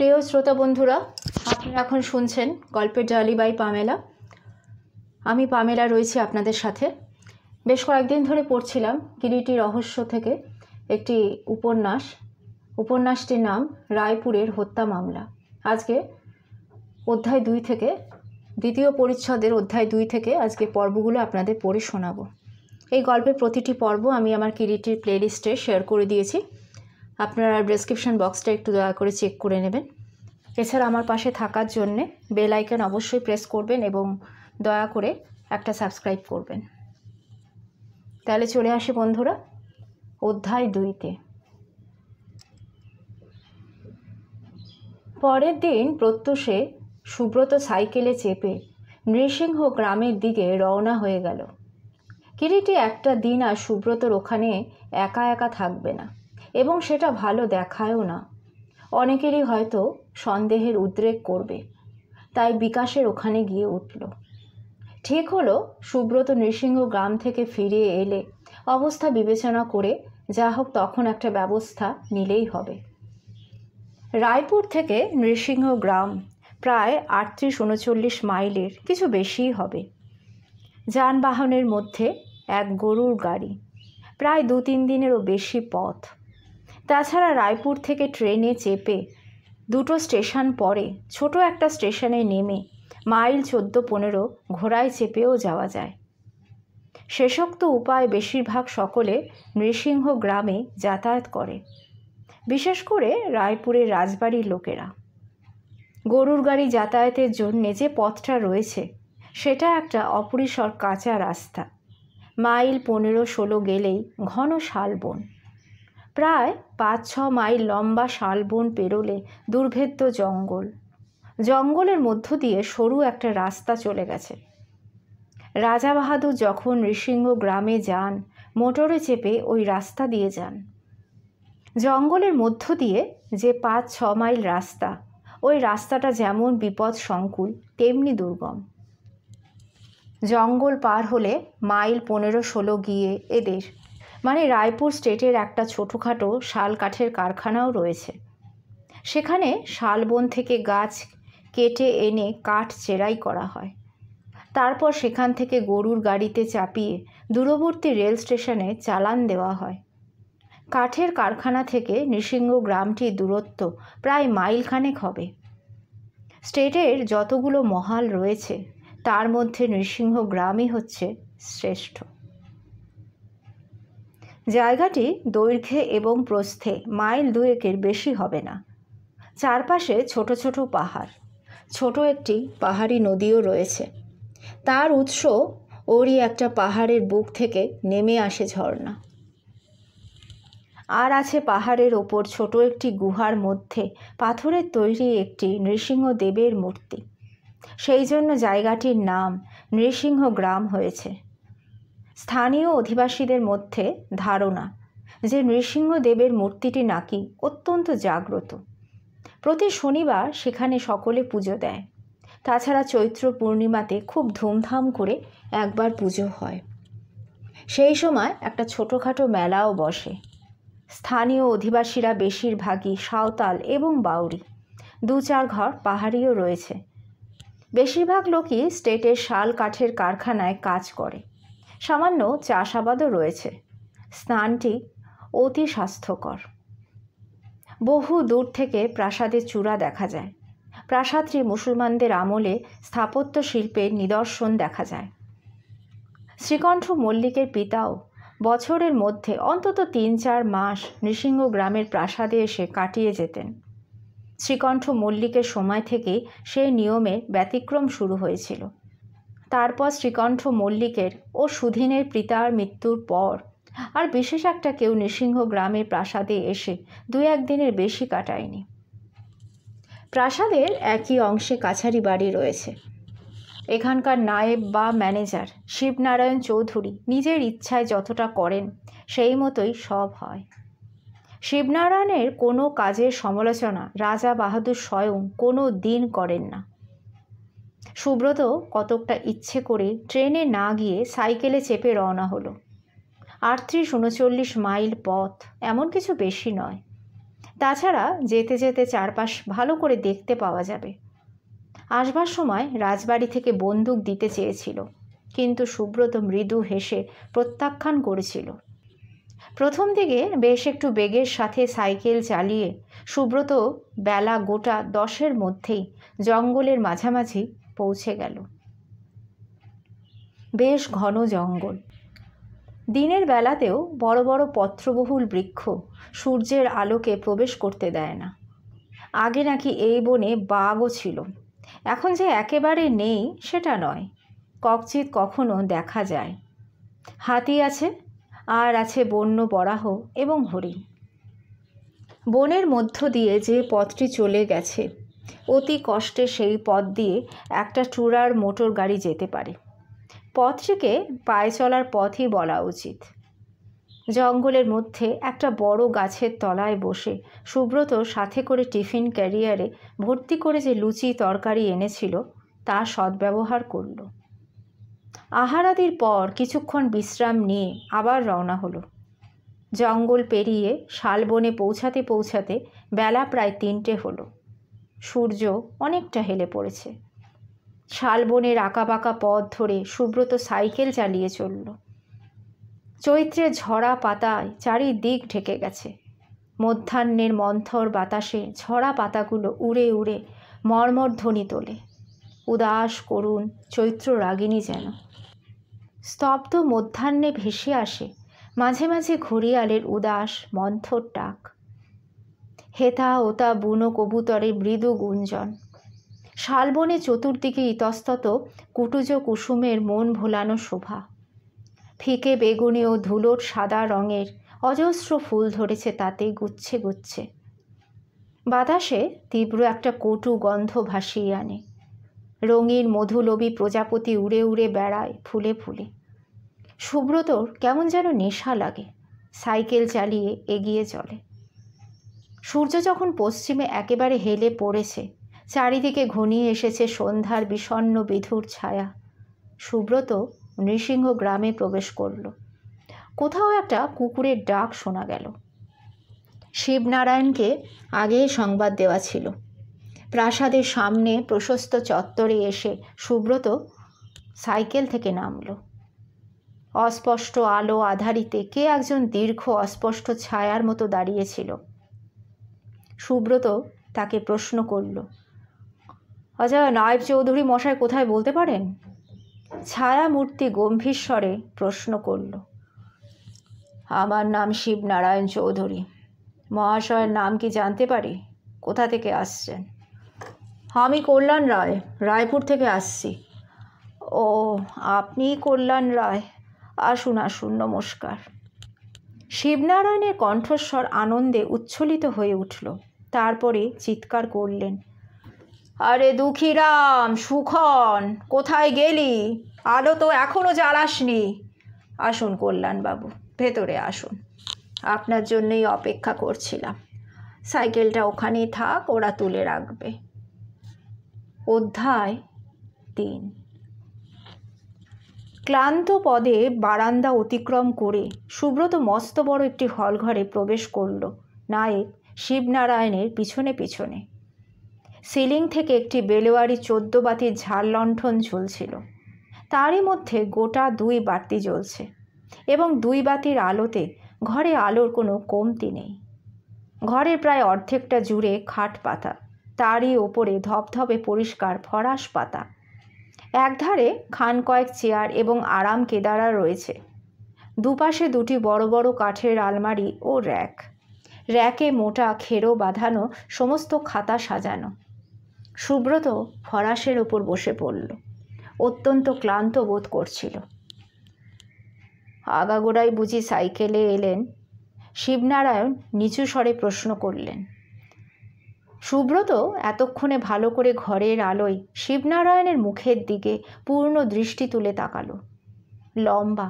প্রিয় শ্রোতা বন্ধুরা আপনারা এখন শুনছেন গল্পের জালি বাই পামেলা আমি পামেলা রয়েছি আপনাদের সাথে বেশ কয়েকদিন ধরে পড়ছিলাম কিরিটি রহস্য থেকে একটি উপন্যাস উপন্যাসটির নাম রায়পুরের হত্যা মামলা আজকে অধ্যায় দুই থেকে দ্বিতীয় পরিচ্ছদের অধ্যায় দুই থেকে আজকে পর্বগুলো আপনাদের পড়ে শোনাবো এই গল্পের প্রতিটি পর্ব আমি আমার কিরিটির প্লেলিস্টে শেয়ার করে দিয়েছি আপনারা ডেসক্রিপশন বক্সটা একটু দয়া করে চেক করে নেবেন এছাড়া আমার পাশে থাকার জন্যে বেল আইকন অবশ্যই প্রেস করবেন এবং দয়া করে একটা সাবস্ক্রাইব করবেন তাহলে চলে আসি বন্ধুরা অধ্যায় দুইতে পরের দিন প্রত্যুষে সুব্রত সাইকেলে চেপে নৃসিংহ গ্রামের দিকে রওনা হয়ে গেল কিরিটি একটা দিন আর সুব্রতর ওখানে একা একা থাকবে না এবং সেটা ভালো দেখায়ও না অনেকেরই হয়তো সন্দেহের উদ্রেক করবে তাই বিকাশের ওখানে গিয়ে উঠল ঠিক হলো সুব্রত নৃসিংহ গ্রাম থেকে ফিরে এলে অবস্থা বিবেচনা করে যা হোক তখন একটা ব্যবস্থা নিলেই হবে রায়পুর থেকে নৃসিংহ গ্রাম প্রায় আটত্রিশ উনচল্লিশ মাইলের কিছু বেশিই হবে যানবাহনের মধ্যে এক গরুর গাড়ি প্রায় দু তিন দিনেরও বেশি পথ তাছাড়া রায়পুর থেকে ট্রেনে চেপে দুটো স্টেশন পরে ছোট একটা স্টেশনে নেমে মাইল চোদ্দ পনেরো ঘোড়ায় চেপেও যাওয়া যায় শেষোক্ত উপায় বেশিরভাগ সকলে নৃসিংহ গ্রামে যাতায়াত করে বিশেষ করে রায়পুরের রাজবাড়ির লোকেরা গরুর গাড়ি যাতায়াতের জন্যে যে পথটা রয়েছে সেটা একটা অপরিসর কাঁচা রাস্তা মাইল পনেরো ষোলো গেলেই ঘন শালবন প্রায় পাঁচ ছ মাইল লম্বা শালবন পেরোলে দুর্ভেদ্য জঙ্গল জঙ্গলের মধ্য দিয়ে সরু একটা রাস্তা চলে গেছে রাজা বাহাদুর যখন নৃসিংহ গ্রামে যান মোটরে চেপে ওই রাস্তা দিয়ে যান জঙ্গলের মধ্য দিয়ে যে পাঁচ ছ মাইল রাস্তা ওই রাস্তাটা যেমন বিপদ সংকুল তেমনি দুর্গম জঙ্গল পার হলে মাইল পনেরো ষোলো গিয়ে এদের মানে রায়পুর স্টেটের একটা ছোটোখাটো শাল কাঠের কারখানাও রয়েছে সেখানে শালবন থেকে গাছ কেটে এনে কাঠ চেরাই করা হয় তারপর সেখান থেকে গরুর গাড়িতে চাপিয়ে দূরবর্তী রেল স্টেশনে চালান দেওয়া হয় কাঠের কারখানা থেকে নৃসিংহ গ্রামটির দূরত্ব প্রায় মাইলখানেক হবে স্টেটের যতগুলো মহাল রয়েছে তার মধ্যে নৃসিংহ গ্রামই হচ্ছে শ্রেষ্ঠ জায়গাটি দৈর্ঘ্যে এবং প্রস্থে মাইল দুয়েকের বেশি হবে না চারপাশে ছোট ছোট পাহাড় ছোট একটি পাহাড়ি নদীও রয়েছে তার উৎস ওরই একটা পাহাড়ের বুক থেকে নেমে আসে ঝর্ণা আর আছে পাহাড়ের ওপর ছোট একটি গুহার মধ্যে পাথরের তৈরি একটি নৃসিংহ দেবের মূর্তি সেই জন্য জায়গাটির নাম নৃসিংহ গ্রাম হয়েছে স্থানীয় অধিবাসীদের মধ্যে ধারণা যে নৃসিংহদেবের মূর্তিটি নাকি অত্যন্ত জাগ্রত প্রতি শনিবার সেখানে সকলে পুজো দেয় তাছাড়া চৈত্র পূর্ণিমাতে খুব ধুমধাম করে একবার পুজো হয় সেই সময় একটা ছোটোখাটো মেলাও বসে স্থানীয় অধিবাসীরা বেশিরভাগই সাঁওতাল এবং বাউরি দু চার ঘর পাহাড়িও রয়েছে বেশিরভাগ লোকই স্টেটের শাল কাঠের কারখানায় কাজ করে সামান্য চাষাবাদও রয়েছে স্নানটি অতি স্বাস্থ্যকর বহু দূর থেকে প্রাসাদের চূড়া দেখা যায় প্রাসাদটি মুসলমানদের আমলে স্থাপত্য শিল্পের নিদর্শন দেখা যায় শ্রীকণ্ঠ মল্লিকের পিতাও বছরের মধ্যে অন্তত তিন চার মাস নৃসিংহ গ্রামের প্রাসাদে এসে কাটিয়ে যেতেন শ্রীকণ্ঠ মল্লিকের সময় থেকে সেই নিয়মে ব্যতিক্রম শুরু হয়েছিল তারপর শ্রীকণ্ঠ মল্লিকের ও সুধীনের পিতার মৃত্যুর পর আর বিশেষ একটা কেউ নৃসিংহ গ্রামের প্রাসাদে এসে দু একদিনের বেশি কাটায়নি প্রাসাদের একই অংশে কাছারি বাড়ি রয়েছে এখানকার নায়েব বা ম্যানেজার শিবনারায়ণ চৌধুরী নিজের ইচ্ছায় যতটা করেন সেই মতোই সব হয় শিবনারায়ণের কোনো কাজের সমালোচনা রাজা বাহাদুর স্বয়ং কোনো দিন করেন না সুব্রত কতকটা ইচ্ছে করে ট্রেনে না গিয়ে সাইকেলে চেপে রওনা হলো আটত্রিশ উনচল্লিশ মাইল পথ এমন কিছু বেশি নয় তাছাড়া যেতে যেতে চারপাশ ভালো করে দেখতে পাওয়া যাবে আসবার সময় রাজবাড়ি থেকে বন্দুক দিতে চেয়েছিল কিন্তু সুব্রত মৃদু হেসে প্রত্যাখ্যান করেছিল প্রথম দিকে বেশ একটু বেগের সাথে সাইকেল চালিয়ে সুব্রত বেলা গোটা দশের মধ্যেই জঙ্গলের মাঝামাঝি পৌঁছে গেল বেশ ঘন জঙ্গল দিনের বেলাতেও বড় বড় পত্রবহুল বৃক্ষ সূর্যের আলোকে প্রবেশ করতে দেয় না আগে নাকি এই বনে বাঘও ছিল এখন যে একেবারে নেই সেটা নয় ককচিত কখনো দেখা যায় হাতি আছে আর আছে বন্য বরাহ এবং হরিণ বনের মধ্য দিয়ে যে পথটি চলে গেছে অতি কষ্টে সেই পথ দিয়ে একটা টুরার মোটর গাড়ি যেতে পারে পথটিকে পায়ে চলার পথই বলা উচিত জঙ্গলের মধ্যে একটা বড় গাছের তলায় বসে সুব্রত সাথে করে টিফিন ক্যারিয়ারে ভর্তি করে যে লুচি তরকারি এনেছিল তা সদ্ব্যবহার করল আহারাদির পর কিছুক্ষণ বিশ্রাম নিয়ে আবার রওনা হলো জঙ্গল পেরিয়ে শালবনে পৌঁছাতে পৌঁছাতে বেলা প্রায় তিনটে হলো সূর্য অনেকটা হেলে পড়েছে শালবনের আঁকাবাঁকা পথ ধরে সুব্রত সাইকেল চালিয়ে চলল চৈত্রে ঝরা পাতায় চারিদিক ঢেকে গেছে মধ্যাহ্নের মন্থর বাতাসে ঝরা পাতাগুলো উড়ে উড়ে মর্মর ধ্বনি তোলে উদাস করুণ চৈত্র রাগিনী যেন স্তব্ধ মধ্যাহ্নে ভেসে আসে মাঝে মাঝে ঘড়িয়ালের উদাস মন্থর টাক হেথা ওতা বুনো কবুতরের মৃদু গুঞ্জন শালবনে চতুর্দিকে ইতস্তত কুটুজ কুসুমের মন ভোলানো শোভা ফিকে বেগুনি ও ধুলোর সাদা রঙের অজস্র ফুল ধরেছে তাতে গুচ্ছে গুচ্ছে বাতাসে তীব্র একটা কটু গন্ধ ভাসিয়ে আনে রঙিন মধুলবি প্রজাপতি উড়ে উড়ে বেড়ায় ফুলে ফুলে সুব্রতর কেমন যেন নেশা লাগে সাইকেল চালিয়ে এগিয়ে চলে সূর্য যখন পশ্চিমে একেবারে হেলে পড়েছে চারিদিকে ঘনিয়ে এসেছে সন্ধ্যার বিষণ্ন বিধুর ছায়া সুব্রত নৃসিংহ গ্রামে প্রবেশ করল কোথাও একটা কুকুরের ডাক শোনা গেল শিবনারায়ণকে আগে সংবাদ দেওয়া ছিল প্রাসাদের সামনে প্রশস্ত চত্বরে এসে সুব্রত সাইকেল থেকে নামল অস্পষ্ট আলো আধারিতে কে একজন দীর্ঘ অস্পষ্ট ছায়ার মতো দাঁড়িয়েছিল সুব্রত তাকে প্রশ্ন করল আচ্ছা নায়েব চৌধুরী মশায় কোথায় বলতে পারেন ছায়ামূর্তি গম্ভীর স্বরে প্রশ্ন করল আমার নাম শিবনারায়ণ চৌধুরী মহাশয়ের নাম কি জানতে পারি কোথা থেকে আসছেন আমি কল্যাণ রায় রায়পুর থেকে আসছি ও আপনি কল্যাণ রায় আসুন আসুন নমস্কার শিবনারায়ণের কণ্ঠস্বর আনন্দে উচ্ছ্বলিত হয়ে উঠল তারপরে চিৎকার করলেন আরে দুঃখীরাম সুখন কোথায় গেলি আলো তো এখনও জ্বালাসনি আসুন কল্যাণবাবু ভেতরে আসুন আপনার জন্যই অপেক্ষা করছিলাম সাইকেলটা ওখানেই থাক ওরা তুলে রাখবে অধ্যায় তিন ক্লান্ত পদে বারান্দা অতিক্রম করে সুব্রত মস্ত বড় একটি হলঘরে প্রবেশ করল নায়ক শিবনারায়ণের পিছনে পিছনে সিলিং থেকে একটি বেলোয়ারি চোদ্দ বাতির ঝাল লণ্ঠন ঝুলছিল তারই মধ্যে গোটা দুই বাতি জ্বলছে এবং দুই বাতির আলোতে ঘরে আলোর কোনো কমতি নেই ঘরের প্রায় অর্ধেকটা জুড়ে খাট পাতা তারই ওপরে ধপধপে পরিষ্কার ফরাস পাতা একধারে খান কয়েক চেয়ার এবং আরাম কেদারা রয়েছে দুপাশে দুটি বড় বড় কাঠের আলমারি ও র্যাক র্যাকে মোটা খেরো বাঁধানো সমস্ত খাতা সাজানো সুব্রত ফরাসের ওপর বসে পড়ল অত্যন্ত ক্লান্ত বোধ করছিল আগাগোড়ায় বুঝি সাইকেলে এলেন শিবনারায়ণ নিচু স্বরে প্রশ্ন করলেন সুব্রত এতক্ষণে ভালো করে ঘরের আলোয় শিবনারায়ণের মুখের দিকে পূর্ণ দৃষ্টি তুলে তাকালো লম্বা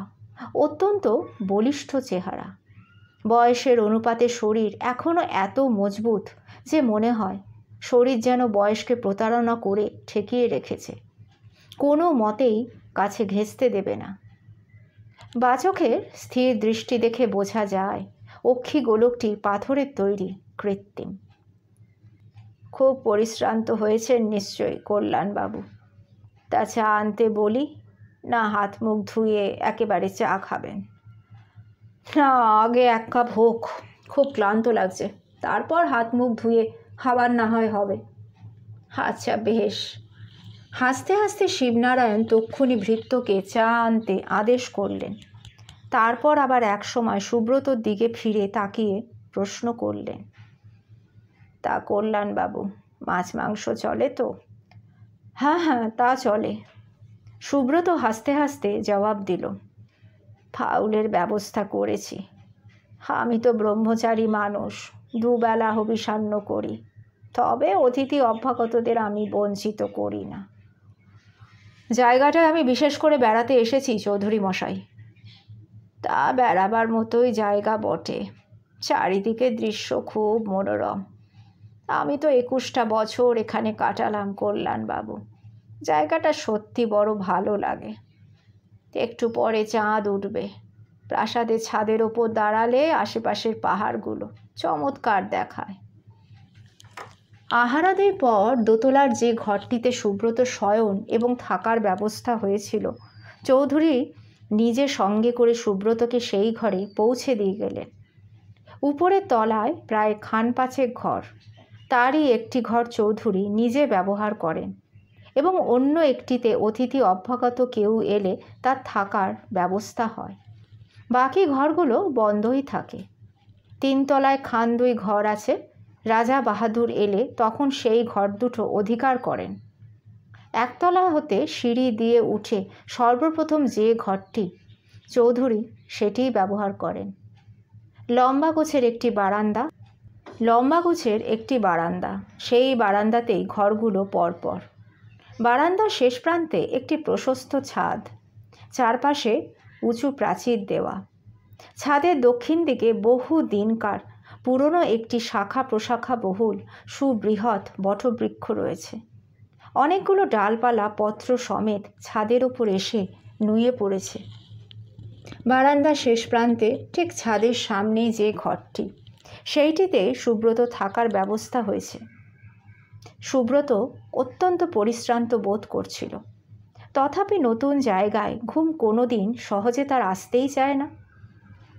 অত্যন্ত বলিষ্ঠ চেহারা বয়সের অনুপাতে শরীর এখনও এত মজবুত যে মনে হয় শরীর যেন বয়সকে প্রতারণা করে ঠেকিয়ে রেখেছে কোনো মতেই কাছে ঘেঁচতে দেবে না বাচকের স্থির দৃষ্টি দেখে বোঝা যায় অক্ষী গোলকটি পাথরের তৈরি কৃত্রিম খুব পরিশ্রান্ত হয়েছেন নিশ্চয়ই কল্যাণবাবু তা চা আনতে বলি না হাত মুখ ধুয়ে একেবারে চা খাবেন না আগে এক কাপ হোক খুব ক্লান্ত লাগছে তারপর হাত মুখ ধুয়ে হাবার না হয় হবে আচ্ছা বেশ হাসতে হাসতে শিবনারায়ণ তক্ষুনি ভৃত্যকে চা আনতে আদেশ করলেন তারপর আবার এক সময় সুব্রতর দিকে ফিরে তাকিয়ে প্রশ্ন করলেন তা বাবু মাছ মাংস চলে তো হ্যাঁ হ্যাঁ তা চলে সুব্রত হাসতে হাসতে জবাব দিল ফাউলের ব্যবস্থা করেছি আমি তো ব্রহ্মচারী মানুষ দুবেলা হবিষান্ন করি তবে অতিথি অভ্যাগতদের আমি বঞ্চিত করি না জায়গাটায় আমি বিশেষ করে বেড়াতে এসেছি চৌধুরী মশাই তা বেড়াবার মতোই জায়গা বটে চারিদিকে দৃশ্য খুব মনোরম আমি তো একুশটা বছর এখানে কাটালাম কল্যাণবাবু জায়গাটা সত্যি বড় ভালো লাগে একটু পরে চাঁদ উঠবে প্রাসাদে ছাদের ওপর দাঁড়ালে আশেপাশের পাহাড়গুলো চমৎকার দেখায় আহারাদের পর দোতলার যে ঘরটিতে সুব্রত শয়ন এবং থাকার ব্যবস্থা হয়েছিল চৌধুরী নিজে সঙ্গে করে সুব্রতকে সেই ঘরে পৌঁছে দিয়ে গেলেন উপরের তলায় প্রায় খান ঘর তারই একটি ঘর চৌধুরী নিজে ব্যবহার করেন এবং অন্য একটিতে অতিথি অভ্যাগত কেউ এলে তার থাকার ব্যবস্থা হয় বাকি ঘরগুলো বন্ধই থাকে তিনতলায় খান দুই ঘর আছে রাজা বাহাদুর এলে তখন সেই ঘর দুটো অধিকার করেন একতলা হতে সিঁড়ি দিয়ে উঠে সর্বপ্রথম যে ঘরটি চৌধুরী সেটি ব্যবহার করেন লম্বা গোছের একটি বারান্দা লম্বা গোছের একটি বারান্দা সেই বারান্দাতেই ঘরগুলো পরপর বারান্দার শেষ প্রান্তে একটি প্রশস্ত ছাদ চারপাশে উঁচু প্রাচীর দেওয়া ছাদের দক্ষিণ দিকে বহু দিনকার পুরনো একটি শাখা প্রশাখা বহুল সুবৃহৎ বটবৃক্ষ রয়েছে অনেকগুলো ডালপালা পত্র সমেত ছাদের ওপর এসে নুয়ে পড়েছে বারান্দার শেষ প্রান্তে ঠিক ছাদের সামনেই যে ঘরটি সেইটিতে সুব্রত থাকার ব্যবস্থা হয়েছে সুব্রত অত্যন্ত পরিশ্রান্ত বোধ করছিল তথাপি নতুন জায়গায় ঘুম কোনো দিন সহজে তার আসতেই চায় না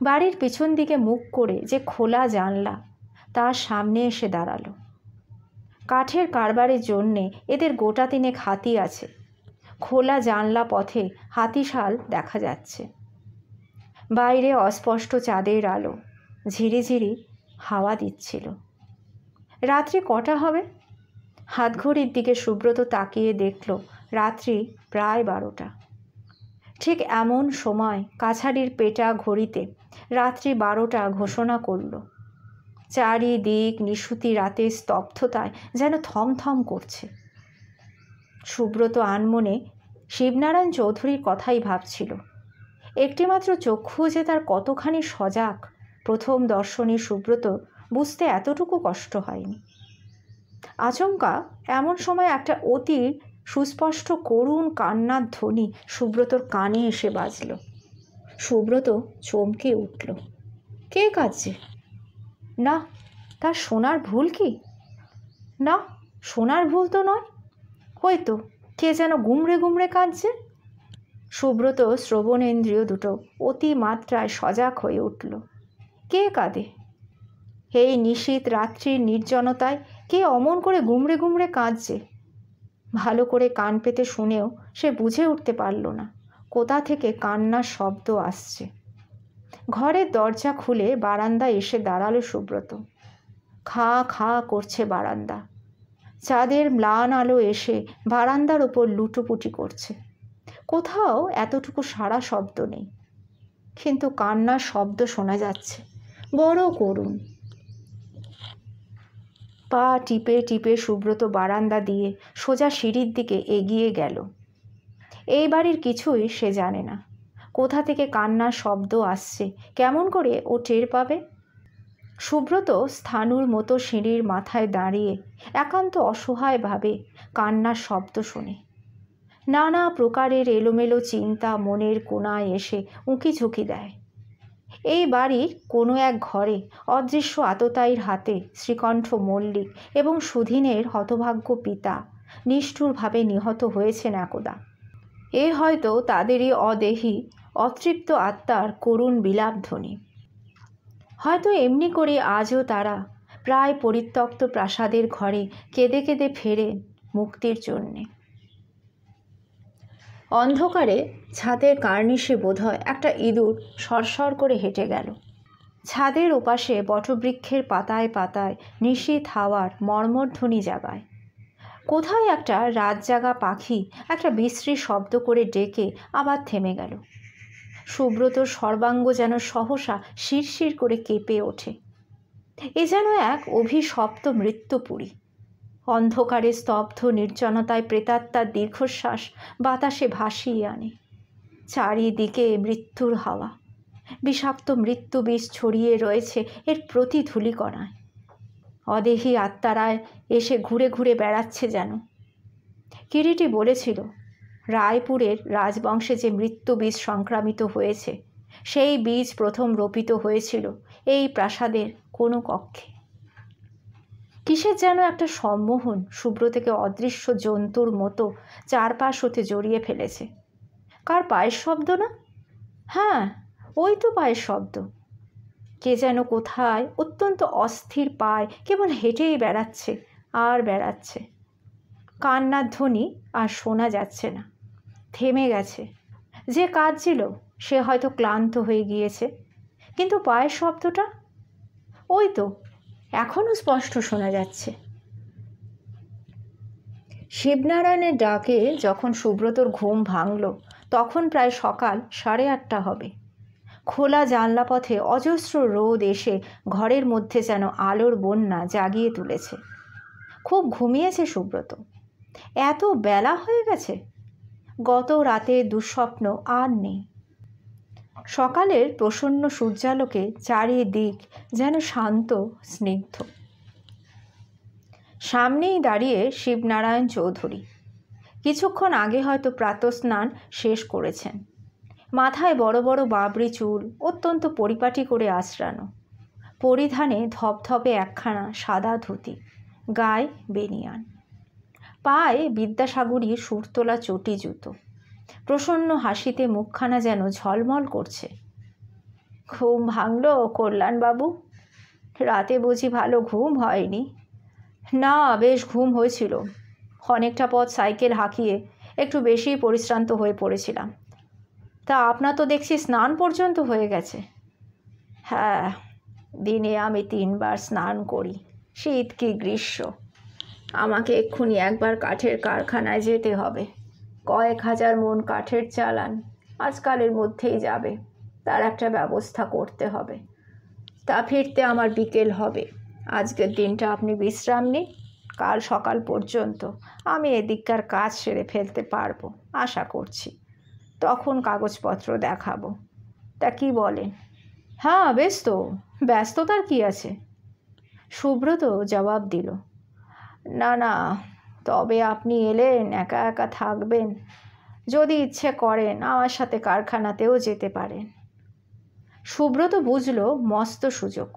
বাড়ির পিছন দিকে মুখ করে যে খোলা জানলা তার সামনে এসে দাঁড়ালো কাঠের কারবারের জন্যে এদের গোটা তিনেক হাতি আছে খোলা জানলা পথে হাতিশাল দেখা যাচ্ছে বাইরে অস্পষ্ট চাঁদের আলো ঝিরিঝিরি হাওয়া দিচ্ছিল রাত্রি কটা হবে হাতঘড়ির দিকে সুব্রত তাকিয়ে দেখল রাত্রি প্রায় বারোটা ঠিক এমন সময় কাছারির পেটা ঘড়িতে রাত্রি বারোটা ঘোষণা করল চারিদিক নিশুতি রাতে স্তব্ধতায় যেন থমথম করছে সুব্রত আনমনে শিবনারায়ণ চৌধুরীর কথাই ভাবছিল একটিমাত্র চক্ষু যে তার কতখানি সজাগ প্রথম দর্শনী সুব্রত বুঝতে এতটুকু কষ্ট হয়নি আচমকা এমন সময় একটা অতি সুস্পষ্ট করুণ কান্নার ধ্বনি সুব্রতর কানে এসে বাজল সুব্রত চমকে উঠল কে কাঁদছে না তার সোনার ভুল কি না সোনার ভুল তো নয় হয়তো কে যেন গুমড়ে গুমড়ে কাঁদছে সুব্রত শ্রবণেন্দ্রিয় দুটো অতিমাত্রায় সজাগ হয়ে উঠল কে কাঁদে এই নিশীত রাত্রির নির্জনতায় কে অমন করে গুমড়ে গুমড়ে কাঁদছে ভালো করে কান পেতে শুনেও সে বুঝে উঠতে পারল না কোথা থেকে কান্নার শব্দ আসছে ঘরের দরজা খুলে বারান্দা এসে দাঁড়ালো সুব্রত খা খা করছে বারান্দা চাঁদের ম্লান আলো এসে বারান্দার উপর লুটোপুটি করছে কোথাও এতটুকু সারা শব্দ নেই কিন্তু কান্নার শব্দ শোনা যাচ্ছে বড় করুণ পা টিপে টিপে সুব্রত বারান্দা দিয়ে সোজা সিঁড়ির দিকে এগিয়ে গেল এই বাড়ির কিছুই সে জানে না কোথা থেকে কান্নার শব্দ আসছে কেমন করে ও টের পাবে সুব্রত স্থানুর মতো সিঁড়ির মাথায় দাঁড়িয়ে একান্ত অসহায়ভাবে কান্নার শব্দ শোনে নানা প্রকারের এলোমেলো চিন্তা মনের কোনায় এসে উঁকি ঝুঁকি দেয় এই বাড়ির কোনো এক ঘরে অদৃশ্য আততায়ীর হাতে শ্রীকণ্ঠ মল্লিক এবং সুধীনের হতভাগ্য পিতা নিষ্ঠুরভাবে নিহত হয়েছে কোদা এ হয়তো তাদেরই অদেহী অতৃপ্ত আত্মার করুণ বিলাপধ্বনি হয়তো এমনি করে আজও তারা প্রায় পরিত্যক্ত প্রাসাদের ঘরে কেঁদে কেঁদে ফেরেন মুক্তির জন্যে অন্ধকারে ছাদের কার্নিশে বোধহয় একটা ইঁদুর সরসর করে হেঁটে গেল ছাদের ওপাশে বটবৃক্ষের পাতায় পাতায় নিশীথ হাওয়ার মর্মধ্বনি জাগায় কোথায় একটা রাত জাগা পাখি একটা বিশ্রী শব্দ করে ডেকে আবার থেমে গেল সুব্রতর সর্বাঙ্গ যেন সহসা শিরশির করে কেঁপে ওঠে এ যেন এক অভিশপ্ত মৃত্যুপুরী অন্ধকারে স্তব্ধ নির্জনতায় প্রেতাত্মার দীর্ঘশ্বাস বাতাসে ভাসিয়ে আনে চারিদিকে মৃত্যুর হাওয়া বিষাক্ত মৃত্যু বিষ ছড়িয়ে রয়েছে এর প্রতি ধুলিকণায় অদেহী আত্মারায় এসে ঘুরে ঘুরে বেড়াচ্ছে যেন কিরিটি বলেছিল রায়পুরের রাজবংশে যে মৃত্যু বীজ সংক্রামিত হয়েছে সেই বীজ প্রথম রোপিত হয়েছিল এই প্রাসাদের কোনো কক্ষে কিসের যেন একটা সম্মোহন শুভ্র থেকে অদৃশ্য জন্তুর মতো চারপাশ হতে জড়িয়ে ফেলেছে কার পায়ের শব্দ না হ্যাঁ ওই তো পায়ের শব্দ কে যেন কোথায় অত্যন্ত অস্থির পায় কেবল হেঁটেই বেড়াচ্ছে আর বেড়াচ্ছে কান্নার ধ্বনি আর শোনা যাচ্ছে না থেমে গেছে যে কাজ ছিল সে হয়তো ক্লান্ত হয়ে গিয়েছে কিন্তু পায়ের শব্দটা ওই তো এখনও স্পষ্ট শোনা যাচ্ছে শিবনারায়ণের ডাকে যখন সুব্রতর ঘুম ভাঙল তখন প্রায় সকাল সাড়ে আটটা হবে খোলা জানলা পথে অজস্র রোদ এসে ঘরের মধ্যে যেন আলোর বন্যা জাগিয়ে তুলেছে খুব ঘুমিয়েছে সুব্রত এত বেলা হয়ে গেছে গত রাতে দুঃস্বপ্ন আর নেই সকালের প্রসন্ন সূর্যালোকে চারিদিক যেন শান্ত স্নিগ্ধ সামনেই দাঁড়িয়ে শিবনারায়ণ চৌধুরী কিছুক্ষণ আগে হয়তো প্রাতস্নান শেষ করেছেন মাথায় বড় বড় বাবরি চুল অত্যন্ত পরিপাটি করে আশ্রানো পরিধানে ধপধপে একখানা সাদা ধুতি গায়ে বেনিয়ান পায়ে বিদ্যাসাগরী সুরতোলা চটি জুতো প্রসন্ন হাসিতে মুখখানা যেন ঝলমল করছে ঘুম ভাঙল কল্যাণবাবু রাতে বুঝি ভালো ঘুম হয়নি না বেশ ঘুম হয়েছিল অনেকটা পথ সাইকেল হাঁকিয়ে একটু বেশি পরিশ্রান্ত হয়ে পড়েছিলাম তা আপনার তো দেখছি স্নান পর্যন্ত হয়ে গেছে হ্যাঁ দিনে আমি তিনবার স্নান করি শীত কি গ্রীষ্ম আমাকে এক্ষুনি একবার কাঠের কারখানায় যেতে হবে কয়েক হাজার মন কাঠের চালান আজকালের মধ্যেই যাবে তার একটা ব্যবস্থা করতে হবে তা ফিরতে আমার বিকেল হবে আজকের দিনটা আপনি বিশ্রাম নিন কাল সকাল পর্যন্ত আমি এদিককার কাজ সেরে ফেলতে পারবো আশা করছি তখন কাগজপত্র দেখাবো তা কি বলেন হ্যাঁ বেশ তো ব্যস্ততার কি আছে সুব্রত জবাব দিল না না তবে আপনি এলেন একা একা থাকবেন যদি ইচ্ছে করেন আমার সাথে কারখানাতেও যেতে পারেন সুব্রত বুঝল মস্ত সুযোগ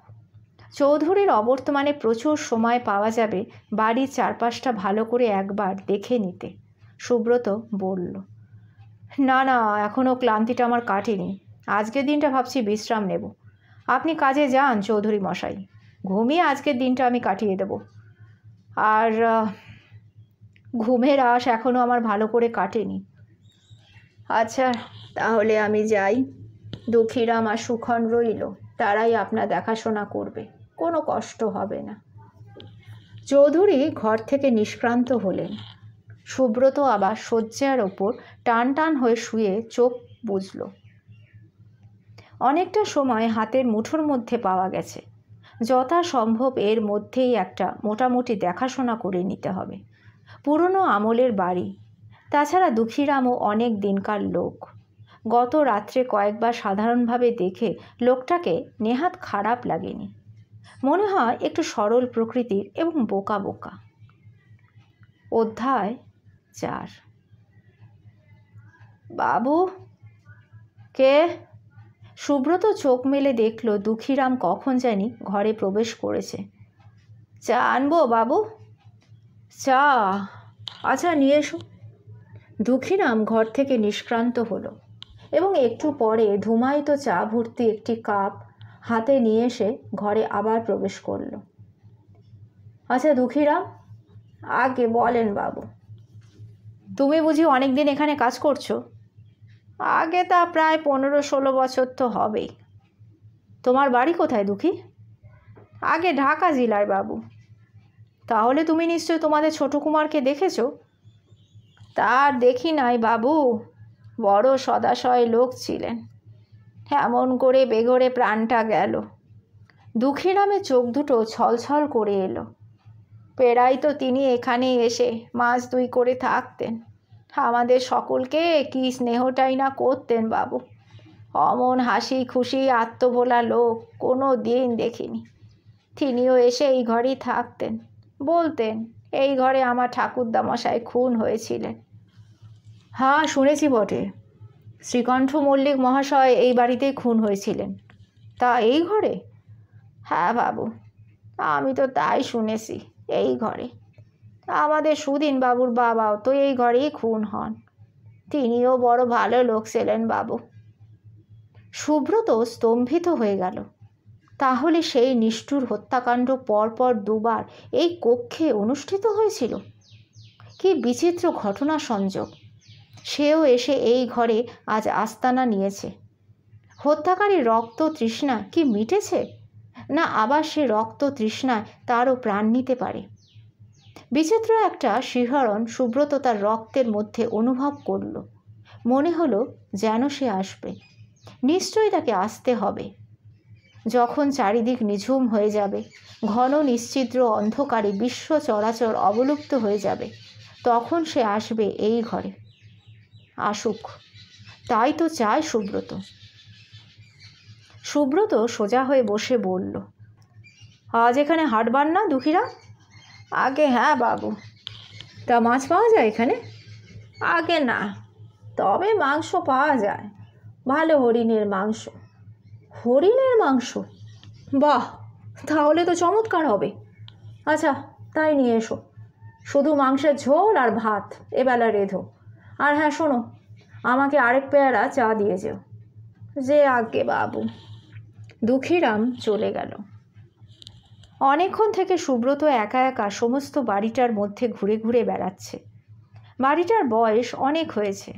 চৌধুরীর অবর্তমানে প্রচুর সময় পাওয়া যাবে বাড়ির চারপাশটা ভালো করে একবার দেখে নিতে সুব্রত বলল না না এখনও ক্লান্তিটা আমার কাটেনি আজকের দিনটা ভাবছি বিশ্রাম নেব আপনি কাজে যান চৌধুরী মশাই ঘুমিয়ে আজকের দিনটা আমি কাটিয়ে দেব আর ঘুমের আশ এখনও আমার ভালো করে কাটেনি আচ্ছা তাহলে আমি যাই দুঃখীরাম আর সুখন রইল তারাই আপনার দেখাশোনা করবে কোনো কষ্ট হবে না চৌধুরী ঘর থেকে নিষ্ক্রান্ত হলেন সুব্রত আবার শয্যার ওপর টান টান হয়ে শুয়ে চোখ বুঝল অনেকটা সময় হাতের মুঠোর মধ্যে পাওয়া গেছে যথাসম্ভব এর মধ্যেই একটা মোটামুটি দেখাশোনা করে নিতে হবে পুরনো আমলের বাড়ি তাছাড়া দুঃখীরামও অনেক দিনকার লোক গত রাত্রে কয়েকবার সাধারণভাবে দেখে লোকটাকে নেহাত খারাপ লাগেনি মনে হয় একটু সরল প্রকৃতির এবং বোকা বোকা অধ্যায় চার বাবু কে সুব্রত চোখ মেলে দেখল দুঃখীরাম কখন জানি ঘরে প্রবেশ করেছে চা আনবো বাবু চা আচ্ছা নিয়ে এসো দুঃখীরাম ঘর থেকে নিষ্ক্রান্ত হলো এবং একটু পরে ধুমায়িত চা ভর্তি একটি কাপ হাতে নিয়ে এসে ঘরে আবার প্রবেশ করল আচ্ছা দুঃখীরাম আগে বলেন বাবু তুমি বুঝি অনেক দিন এখানে কাজ করছো আগে তা প্রায় পনেরো ষোলো বছর তো হবেই তোমার বাড়ি কোথায় দুঃখী আগে ঢাকা জেলার বাবু তাহলে তুমি নিশ্চয় তোমাদের ছোটো কুমারকে দেখেছ তার দেখি নাই বাবু বড় সদাশয় লোক ছিলেন এমন করে বেঘরে প্রাণটা গেল নামে চোখ দুটো ছলছল করে এলো পেরাই তো তিনি এখানে এসে মাস দুই করে থাকতেন আমাদের সকলকে কি স্নেহটাই না করতেন বাবু অমন হাসি খুশি আত্মভোলা লোক কোনো দিন দেখিনি তিনিও এসে এই ঘরেই থাকতেন বলতেন এই ঘরে আমার ঠাকুরদা মশাই খুন হয়েছিলেন হ্যাঁ শুনেছি বটে শ্রীকণ্ঠ মল্লিক মহাশয় এই বাড়িতেই খুন হয়েছিলেন তা এই ঘরে হ্যাঁ বাবু আমি তো তাই শুনেছি এই ঘরে আমাদের সুদিন বাবুর বাবাও তো এই ঘরেই খুন হন তিনিও বড় ভালো লোক ছিলেন বাবু সুব্রত স্তম্ভিত হয়ে গেল তাহলে সেই নিষ্ঠুর হত্যাকাণ্ড পরপর দুবার এই কক্ষে অনুষ্ঠিত হয়েছিল কি বিচিত্র ঘটনা সংযোগ সেও এসে এই ঘরে আজ আস্তানা নিয়েছে হত্যাকারী রক্ত তৃষ্ণা কি মিটেছে না আবার সে রক্ত তৃষ্ণায় তারও প্রাণ নিতে পারে বিচিত্র একটা শিহরণ সুব্রত তার রক্তের মধ্যে অনুভব করল মনে হলো যেন সে আসবে নিশ্চয়ই তাকে আসতে হবে যখন চারিদিক নিঝুম হয়ে যাবে ঘন নিশ্চিদ্র অন্ধকারে বিশ্ব চরাচর অবলুপ্ত হয়ে যাবে তখন সে আসবে এই ঘরে আসুক তাই তো চায় সুব্রত সুব্রত সোজা হয়ে বসে বলল আজ এখানে হাটবার না দুঃখীরা আগে হ্যাঁ বাবু তা মাছ পাওয়া যায় এখানে আগে না তবে মাংস পাওয়া যায় ভালো হরিণের মাংস হরিণের মাংস বাহ তাহলে তো চমৎকার হবে আচ্ছা তাই নিয়ে এসো শুধু মাংসের ঝোল আর ভাত এবেলা রেধো আর হ্যাঁ শোনো আমাকে আরেক পেয়ারা চা দিয়ে যেও যে আগে বাবু দুঃখীরাম চলে গেল অনেকক্ষণ থেকে সুব্রত একা একা সমস্ত বাড়িটার মধ্যে ঘুরে ঘুরে বেড়াচ্ছে বাড়িটার বয়স অনেক হয়েছে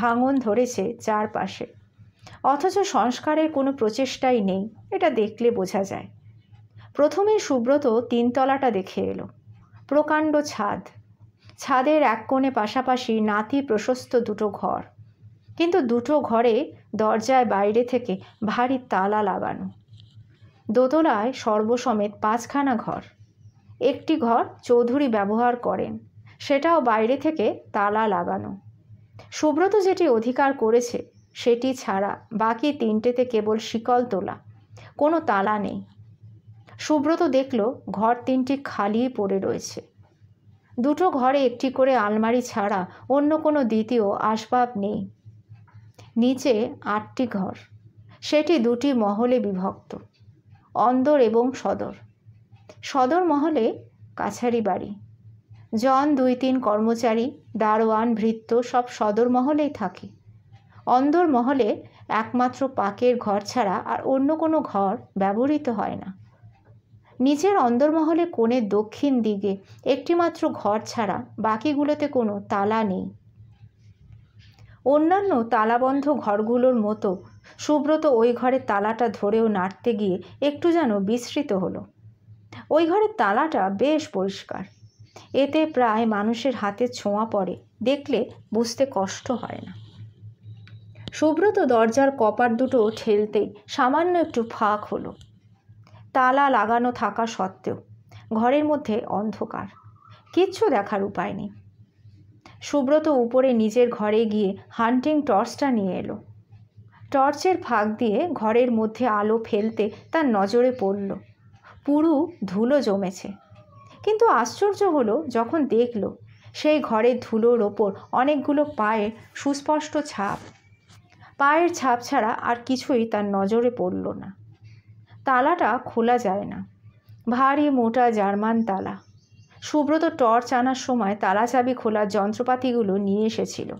ভাঙন ধরেছে চারপাশে অথচ সংস্কারের কোনো প্রচেষ্টাই নেই এটা দেখলে বোঝা যায় প্রথমে সুব্রত তিনতলাটা দেখে এলো প্রকাণ্ড ছাদ ছাদের এক কোণে পাশাপাশি নাতি প্রশস্ত দুটো ঘর কিন্তু দুটো ঘরে দরজায় বাইরে থেকে ভারী তালা লাগানো দোতলায় সর্বসমেত পাঁচখানা ঘর একটি ঘর চৌধুরী ব্যবহার করেন সেটাও বাইরে থেকে তালা লাগানো সুব্রত যেটি অধিকার করেছে সেটি ছাড়া বাকি তিনটেতে কেবল শিকল তোলা কোনো তালা নেই সুব্রত দেখল ঘর তিনটি খালি পড়ে রয়েছে দুটো ঘরে একটি করে আলমারি ছাড়া অন্য কোনো দ্বিতীয় আসবাব নেই নিচে আটটি ঘর সেটি দুটি মহলে বিভক্ত অন্দর এবং সদর সদর মহলে কাছারি বাড়ি জন দুই তিন কর্মচারী দারোয়ান ভৃত্য সব সদর মহলেই থাকে অন্দর মহলে একমাত্র পাকের ঘর ছাড়া আর অন্য কোনো ঘর ব্যবহৃত হয় না নিচের অন্দরমহলে কোণে দক্ষিণ দিকে একটিমাত্র ঘর ছাড়া বাকিগুলোতে কোনো তালা নেই অন্যান্য তালাবন্ধ ঘরগুলোর মতো সুব্রত ওই ঘরের তালাটা ধরেও নাড়তে গিয়ে একটু যেন বিস্মৃত হলো ওই ঘরের তালাটা বেশ পরিষ্কার এতে প্রায় মানুষের হাতে ছোঁয়া পড়ে দেখলে বুঝতে কষ্ট হয় না সুব্রত দরজার কপার দুটো ঠেলতেই সামান্য একটু ফাঁক হলো তালা লাগানো থাকা সত্ত্বেও ঘরের মধ্যে অন্ধকার কিচ্ছু দেখার উপায় নেই সুব্রত উপরে নিজের ঘরে গিয়ে হান্টিং টর্চটা নিয়ে এলো টর্চের ফাঁক দিয়ে ঘরের মধ্যে আলো ফেলতে তার নজরে পড়ল পুরু ধুলো জমেছে কিন্তু আশ্চর্য হলো যখন দেখল সেই ঘরের ধুলোর ওপর অনেকগুলো পায়ের সুস্পষ্ট ছাপ পায়ের ছাপ ছাড়া আর কিছুই তার নজরে পড়ল না তালাটা খোলা যায় না ভারী মোটা জার্মান তালা সুব্রত টর্চ আনার সময় তালা চাবি খোলার যন্ত্রপাতিগুলো নিয়ে এসেছিল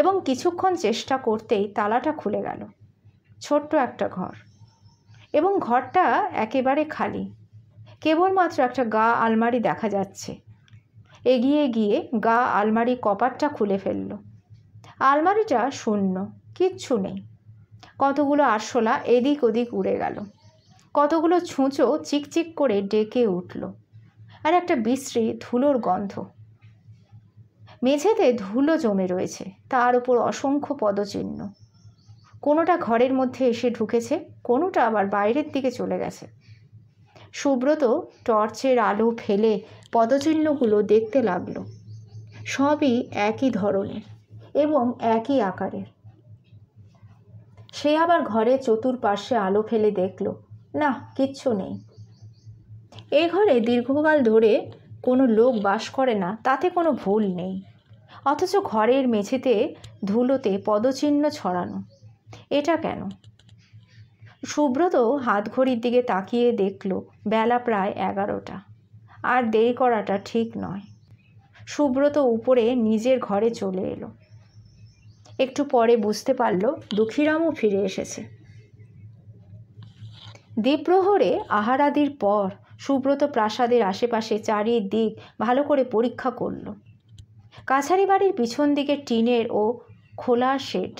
এবং কিছুক্ষণ চেষ্টা করতেই তালাটা খুলে গেল ছোট্ট একটা ঘর এবং ঘরটা একেবারে খালি কেবলমাত্র একটা গা আলমারি দেখা যাচ্ছে এগিয়ে গিয়ে গা আলমারি কপাটটা খুলে ফেলল আলমারিটা শূন্য কিচ্ছু নেই কতগুলো আরশোলা এদিক ওদিক উড়ে গেল কতগুলো ছুঁচো চিকচিক করে ডেকে উঠল আর একটা বিশ্রী ধুলোর গন্ধ মেঝেতে ধুলো জমে রয়েছে তার উপর অসংখ্য পদচিহ্ন কোনোটা ঘরের মধ্যে এসে ঢুকেছে কোনোটা আবার বাইরের দিকে চলে গেছে সুব্রত টর্চের আলো ফেলে পদচিহ্নগুলো দেখতে লাগলো সবই একই ধরনের এবং একই আকারের সে আবার ঘরে চতুর্পার্শ্বে আলো ফেলে দেখল না কিচ্ছু নেই এ ঘরে দীর্ঘকাল ধরে কোনো লোক বাস করে না তাতে কোনো ভুল নেই অথচ ঘরের মেঝেতে ধুলোতে পদচিহ্ন ছড়ানো এটা কেন সুব্রত হাত ঘড়ির দিকে তাকিয়ে দেখল বেলা প্রায় এগারোটা আর দেরি করাটা ঠিক নয় সুব্রত উপরে নিজের ঘরে চলে এলো একটু পরে বুঝতে পারল দুঃখীরামও ফিরে এসেছে দ্বীপ্রহরে আহারাদির পর সুব্রত প্রাসাদের আশেপাশে চারিদিক ভালো করে পরীক্ষা করল কাছারি বাড়ির পিছন দিকে টিনের ও খোলা শেড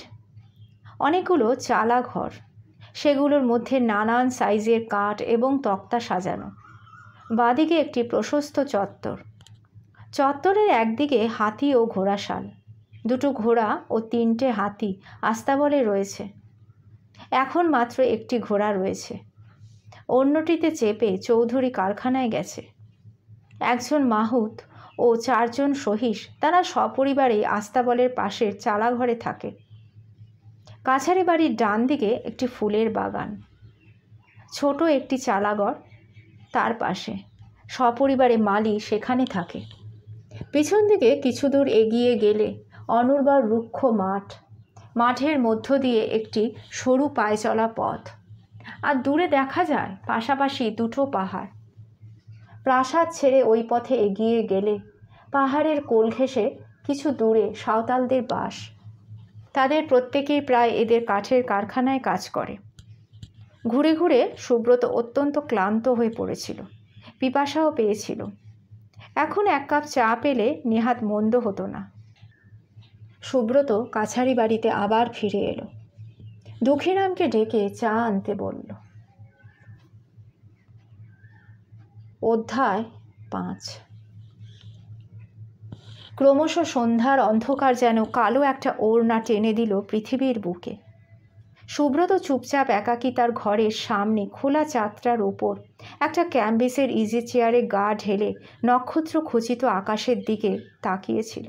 অনেকগুলো চালা ঘর সেগুলোর মধ্যে নানান সাইজের কাঠ এবং তক্তা সাজানো বাদিকে একটি প্রশস্ত চত্বর চত্বরের একদিকে হাতি ও ঘোড়াশাল দুটো ঘোড়া ও তিনটে হাতি আস্তাবলে রয়েছে এখন মাত্র একটি ঘোড়া রয়েছে অন্যটিতে চেপে চৌধুরী কারখানায় গেছে একজন মাহুত ও চারজন সহিস তারা সপরিবারেই আস্তাবলের পাশের চালাঘরে থাকে কাছারি বাড়ির ডান দিকে একটি ফুলের বাগান ছোট একটি চালাঘর তার পাশে সপরিবারে মালি সেখানে থাকে পিছন দিকে কিছু দূর এগিয়ে গেলে অনুর্বর রুক্ষ মাঠ মাঠের মধ্য দিয়ে একটি সরু পায়ে চলা পথ আর দূরে দেখা যায় পাশাপাশি দুটো পাহাড় প্রাসাদ ছেড়ে ওই পথে এগিয়ে গেলে পাহাড়ের কোল ঘেঁষে কিছু দূরে সাঁওতালদের বাস তাদের প্রত্যেকেই প্রায় এদের কাঠের কারখানায় কাজ করে ঘুরে ঘুরে সুব্রত অত্যন্ত ক্লান্ত হয়ে পড়েছিল পিপাসাও পেয়েছিল এখন এক কাপ চা পেলে নেহাত মন্দ হতো না সুব্রত কাছারি বাড়িতে আবার ফিরে এলো দুঃখীরামকে ডেকে চা আনতে বলল অধ্যায় পাঁচ ক্রমশ সন্ধ্যার অন্ধকার যেন কালো একটা ওড়না টেনে দিল পৃথিবীর বুকে সুব্রত চুপচাপ একাকি তার ঘরের সামনে খোলা চাত্রার ওপর একটা ক্যাম্বিসের ইজি চেয়ারে গা ঢেলে নক্ষত্র খচিত আকাশের দিকে তাকিয়েছিল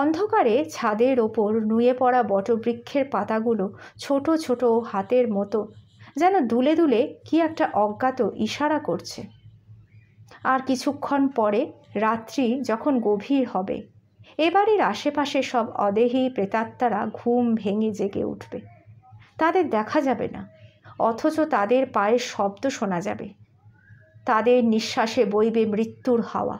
অন্ধকারে ছাদের ওপর নুয়ে পড়া বটবৃক্ষের পাতাগুলো ছোট ছোট হাতের মতো যেন দুলে দুলে কি একটা অজ্ঞাত ইশারা করছে আর কিছুক্ষণ পরে রাত্রি যখন গভীর হবে এবারের আশেপাশে সব অদেহী প্রেতাত্মারা ঘুম ভেঙে জেগে উঠবে তাদের দেখা যাবে না অথচ তাদের পায়ের শব্দ শোনা যাবে তাদের নিঃশ্বাসে বইবে মৃত্যুর হাওয়া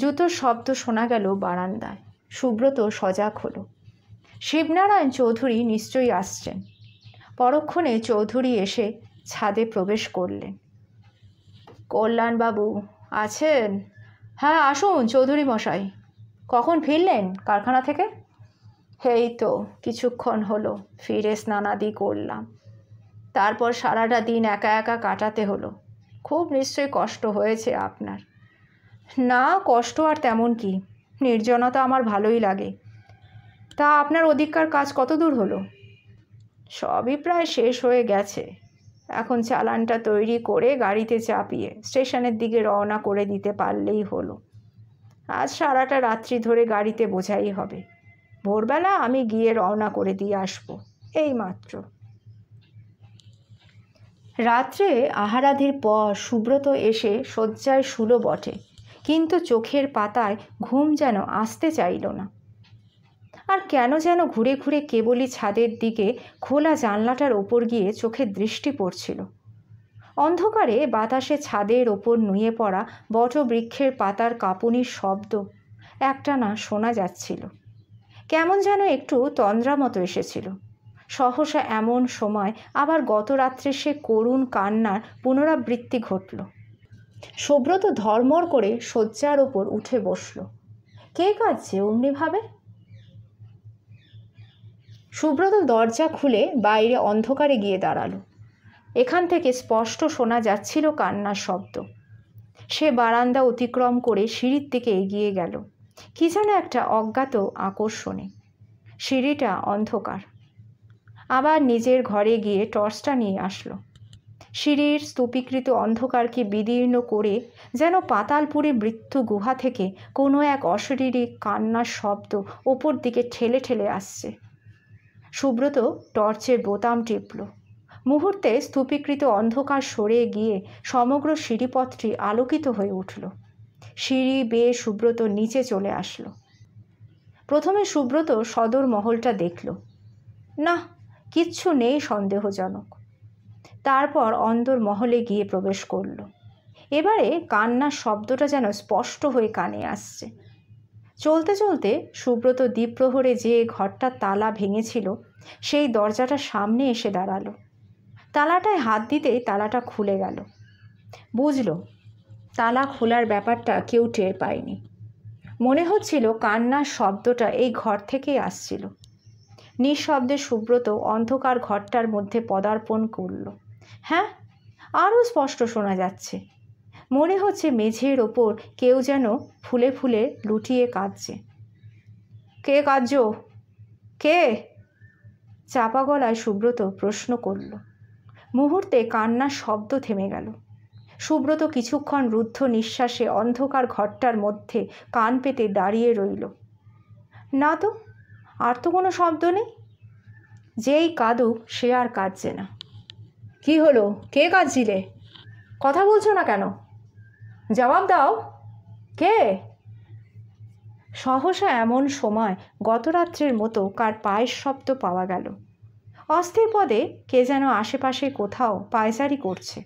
জুতোর শব্দ শোনা গেল বারান্দায় সুব্রত সজাগ হলো শিবনারায়ণ চৌধুরী নিশ্চয়ই আসছেন পরক্ষণে চৌধুরী এসে ছাদে প্রবেশ করলেন কল্যাণবাবু আছেন হ্যাঁ আসুন চৌধুরী মশাই কখন ফিরলেন কারখানা থেকে এই তো কিছুক্ষণ হলো ফিরে স্নানাদি করলাম তারপর সারাটা দিন একা একা কাটাতে হলো খুব নিশ্চয়ই কষ্ট হয়েছে আপনার না কষ্ট আর তেমন কি নির্জনতা আমার ভালোই লাগে তা আপনার অধিকার কাজ কত দূর হলো সবই প্রায় শেষ হয়ে গেছে এখন চালানটা তৈরি করে গাড়িতে চাপিয়ে স্টেশনের দিকে রওনা করে দিতে পারলেই হলো আজ সারাটা রাত্রি ধরে গাড়িতে বোঝাই হবে ভোরবেলা আমি গিয়ে রওনা করে দিয়ে আসবো এই মাত্র রাত্রে আহারাধির পর সুব্রত এসে শয্যায় শুলো বটে কিন্তু চোখের পাতায় ঘুম যেন আসতে চাইল না আর কেন যেন ঘুরে ঘুরে কেবলই ছাদের দিকে খোলা জানলাটার ওপর গিয়ে চোখের দৃষ্টি পড়ছিল অন্ধকারে বাতাসে ছাদের ওপর নুয়ে পড়া বটবৃক্ষের পাতার কাপুনির শব্দ একটানা শোনা যাচ্ছিল কেমন যেন একটু তন্দ্রা মতো এসেছিল সহসা এমন সময় আবার গত রাত্রে সে করুণ কান্নার পুনরাবৃত্তি ঘটল সুব্রত ধর্মর করে শয্যার ওপর উঠে বসল কে কাঁদছে অমনিভাবে সুব্রত দরজা খুলে বাইরে অন্ধকারে গিয়ে দাঁড়ালো এখান থেকে স্পষ্ট শোনা যাচ্ছিল কান্নার শব্দ সে বারান্দা অতিক্রম করে সিঁড়ির দিকে এগিয়ে গেল কি যেন একটা অজ্ঞাত আকর্ষণে সিঁড়িটা অন্ধকার আবার নিজের ঘরে গিয়ে টর্চটা নিয়ে আসলো সিঁড়ির স্তূপীকৃত অন্ধকারকে বিদীর্ণ করে যেন পাতালপুরে মৃত্যু গুহা থেকে কোনো এক অশরীরী কান্নার শব্দ ওপর দিকে ঠেলে ঠেলে আসছে সুব্রত টর্চের বোতাম টিপল মুহূর্তে স্তূপীকৃত অন্ধকার সরে গিয়ে সমগ্র সিঁড়িপথটি আলোকিত হয়ে উঠল সিঁড়ি বেয়ে সুব্রত নিচে চলে আসলো প্রথমে সুব্রত সদর মহলটা দেখল না কিচ্ছু নেই সন্দেহজনক তারপর অন্দরমহলে গিয়ে প্রবেশ করল এবারে কান্নার শব্দটা যেন স্পষ্ট হয়ে কানে আসছে চলতে চলতে সুব্রত দ্বীপ্রহরে যে ঘরটা তালা ভেঙেছিল সেই দরজাটা সামনে এসে দাঁড়ালো তালাটায় হাত দিতেই তালাটা খুলে গেল বুঝল তালা খোলার ব্যাপারটা কেউ টের পায়নি মনে হচ্ছিল কান্নার শব্দটা এই ঘর থেকেই আসছিল নিঃশব্দে সুব্রত অন্ধকার ঘরটার মধ্যে পদার্পণ করলো হ্যাঁ আরও স্পষ্ট শোনা যাচ্ছে মনে হচ্ছে মেঝের ওপর কেউ যেন ফুলে ফুলে লুটিয়ে কাঁদছে কে কাঁদছ কে চাপা গলায় সুব্রত প্রশ্ন করল মুহূর্তে কান্নার শব্দ থেমে গেল সুব্রত কিছুক্ষণ রুদ্ধ নিঃশ্বাসে অন্ধকার ঘরটার মধ্যে কান পেতে দাঁড়িয়ে রইল না তো আর তো কোনো শব্দ নেই যেই কাঁদুক সে আর কাঁদছে না কি হলো কে কাঁদছিলে কথা বলছো না কেন জবাব দাও কে সহসা এমন সময় গতরাত্রের মতো কার পায়ের শব্দ পাওয়া গেল অস্থির পদে কে যেন আশেপাশে কোথাও পায়চারি করছে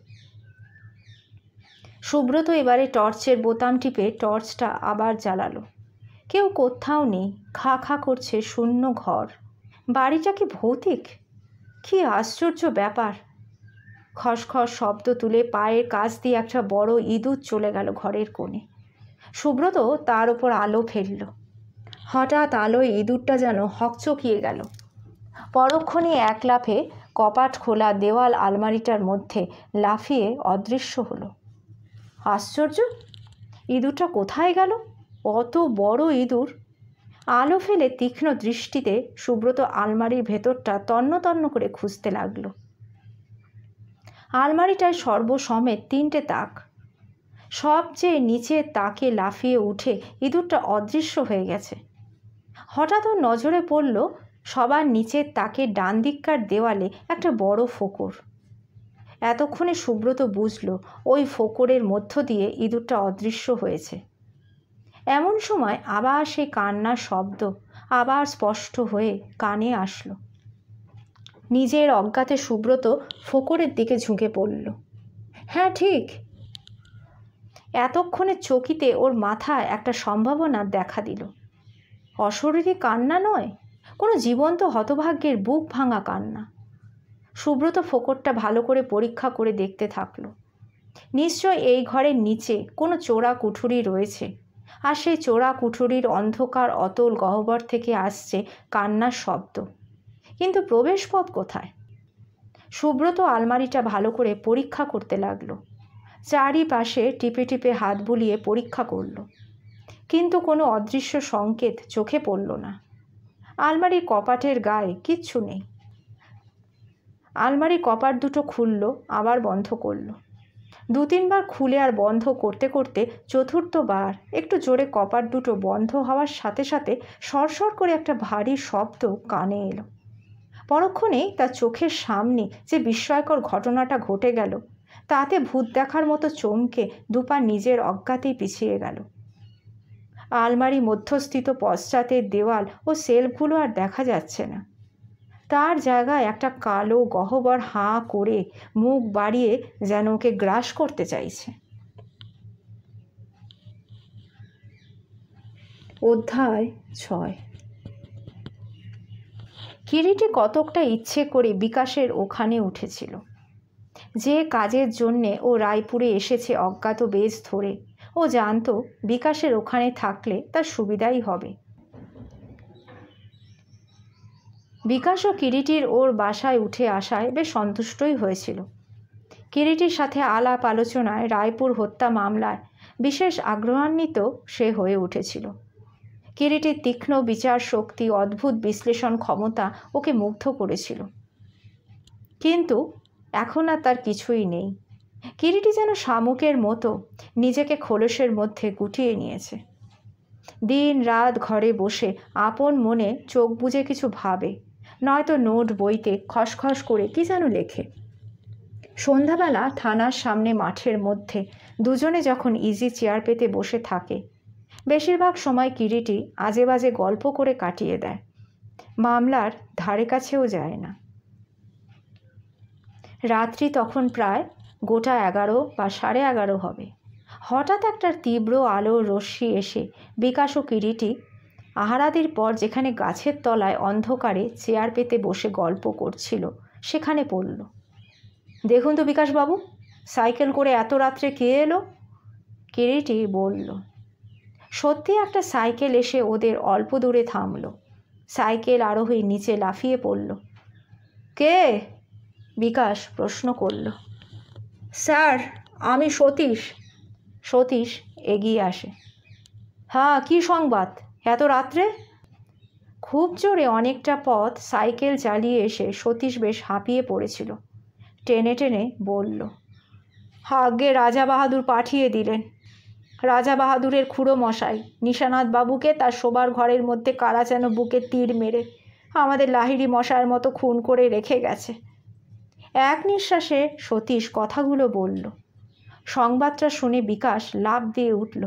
সুব্রত এবারে টর্চের বোতাম টিপে টর্চটা আবার জ্বালালো কেউ কোথাও নেই খা খা করছে শূন্য ঘর বাড়িটা কি ভৌতিক কি আশ্চর্য ব্যাপার খসখস শব্দ তুলে পায়ের কাছ দিয়ে একটা বড় ইঁদুর চলে গেল ঘরের কোণে সুব্রত তার ওপর আলো ফেলল হঠাৎ আলো ইঁদুরটা যেন হকচকিয়ে গেল পরক্ষণে এক লাফে কপাট খোলা দেওয়াল আলমারিটার মধ্যে লাফিয়ে অদৃশ্য হলো আশ্চর্য ইঁদুরটা কোথায় গেল অত বড় ইঁদুর আলো ফেলে তীক্ষ্ণ দৃষ্টিতে সুব্রত আলমারির ভেতরটা তন্ন তন্ন করে খুঁজতে লাগলো আলমারিটায় সর্বসমেত তিনটে তাক সবচেয়ে নিচে তাকে লাফিয়ে উঠে ইঁদুরটা অদৃশ্য হয়ে গেছে হঠাৎ ওর নজরে পড়ল সবার নিচে তাকে ডান দিককার দেওয়ালে একটা বড় ফোকর এতক্ষণে সুব্রত বুঝল ওই ফোকরের মধ্য দিয়ে ইঁদুরটা অদৃশ্য হয়েছে এমন সময় আবার সেই কান্নার শব্দ আবার স্পষ্ট হয়ে কানে আসলো নিজের অজ্ঞাতে সুব্রত ফোকরের দিকে ঝুঁকে পড়ল হ্যাঁ ঠিক এতক্ষণে চকিতে ওর মাথায় একটা সম্ভাবনা দেখা দিল অশরীরী কান্না নয় কোনো জীবন্ত হতভাগ্যের বুক ভাঙা কান্না সুব্রত ফোকরটা ভালো করে পরীক্ষা করে দেখতে থাকলো নিশ্চয় এই ঘরের নিচে কোনো চোরা কুঠুরি রয়েছে আর সেই চোরা কুঠুরির অন্ধকার অতল গহ্বর থেকে আসছে কান্নার শব্দ কিন্তু প্রবেশপথ কোথায় সুব্রত আলমারিটা ভালো করে পরীক্ষা করতে লাগলো চারিপাশে টিপে টিপে হাত বুলিয়ে পরীক্ষা করল কিন্তু কোনো অদৃশ্য সংকেত চোখে পড়ল না আলমারির কপাটের গায়ে কিচ্ছু নেই আলমারি কপাট দুটো খুলল আবার বন্ধ করল দু তিনবার খুলে আর বন্ধ করতে করতে চতুর্থবার একটু জোরে কপাট দুটো বন্ধ হওয়ার সাথে সাথে সরসর করে একটা ভারী শব্দ কানে এলো পরক্ষণেই তার চোখের সামনে যে বিস্ময়কর ঘটনাটা ঘটে গেল তাতে ভূত দেখার মতো চমকে দুপা নিজের অজ্ঞাতেই পিছিয়ে গেল আলমারি মধ্যস্থিত পশ্চাতের দেওয়াল ও সেলফগুলো আর দেখা যাচ্ছে না তার জায়গায় একটা কালো গহ্বর হাঁ করে মুখ বাড়িয়ে যেন ওকে গ্রাস করতে চাইছে অধ্যায় ছয় কিরিটি কতকটা ইচ্ছে করে বিকাশের ওখানে উঠেছিল যে কাজের জন্যে ও রায়পুরে এসেছে অজ্ঞাত বেজ ধরে ও জানত বিকাশের ওখানে থাকলে তার সুবিধাই হবে বিকাশ ও কিরিটির ওর বাসায় উঠে আসায় বেশ সন্তুষ্টই হয়েছিল কিরিটির সাথে আলাপ আলোচনায় রায়পুর হত্যা মামলায় বিশেষ আগ্রহান্বিত সে হয়ে উঠেছিল কিরিটের তীক্ষ্ণ বিচার শক্তি অদ্ভুত বিশ্লেষণ ক্ষমতা ওকে মুগ্ধ করেছিল কিন্তু এখন আর তার কিছুই নেই কিরিটি যেন শামুকের মতো নিজেকে খোলসের মধ্যে গুটিয়ে নিয়েছে দিন রাত ঘরে বসে আপন মনে চোখ বুঝে কিছু ভাবে নয়তো নোট বইতে খসখস করে কি যেন লেখে সন্ধ্যাবেলা থানার সামনে মাঠের মধ্যে দুজনে যখন ইজি চেয়ার পেতে বসে থাকে বেশিরভাগ সময় কিরিটি আজে বাজে গল্প করে কাটিয়ে দেয় মামলার ধারে কাছেও যায় না রাত্রি তখন প্রায় গোটা এগারো বা সাড়ে এগারো হবে হঠাৎ একটা তীব্র আলোর রশ্মি এসে বিকাশ ও কিরিটি আহারাদির পর যেখানে গাছের তলায় অন্ধকারে চেয়ার পেতে বসে গল্প করছিল সেখানে পড়ল দেখুন তো বিকাশবাবু সাইকেল করে এত রাত্রে কে এলো কিরিটি বলল সত্যি একটা সাইকেল এসে ওদের অল্প দূরে থামল সাইকেল আরোহী নিচে লাফিয়ে পড়ল কে বিকাশ প্রশ্ন করল স্যার আমি সতীশ সতীশ এগিয়ে আসে হ্যাঁ কি সংবাদ এত রাত্রে খুব জোরে অনেকটা পথ সাইকেল চালিয়ে এসে সতীশ বেশ হাঁপিয়ে পড়েছিল টেনে টেনে বলল আগে রাজা বাহাদুর পাঠিয়ে দিলেন রাজা বাহাদুরের খুঁড়ো মশাই নিশানাথ বাবুকে তার শোবার ঘরের মধ্যে কারা যেন বুকে তীর মেরে আমাদের লাহিড়ি মশার মতো খুন করে রেখে গেছে এক নিঃশ্বাসে সতীশ কথাগুলো বলল সংবাদটা শুনে বিকাশ লাভ দিয়ে উঠল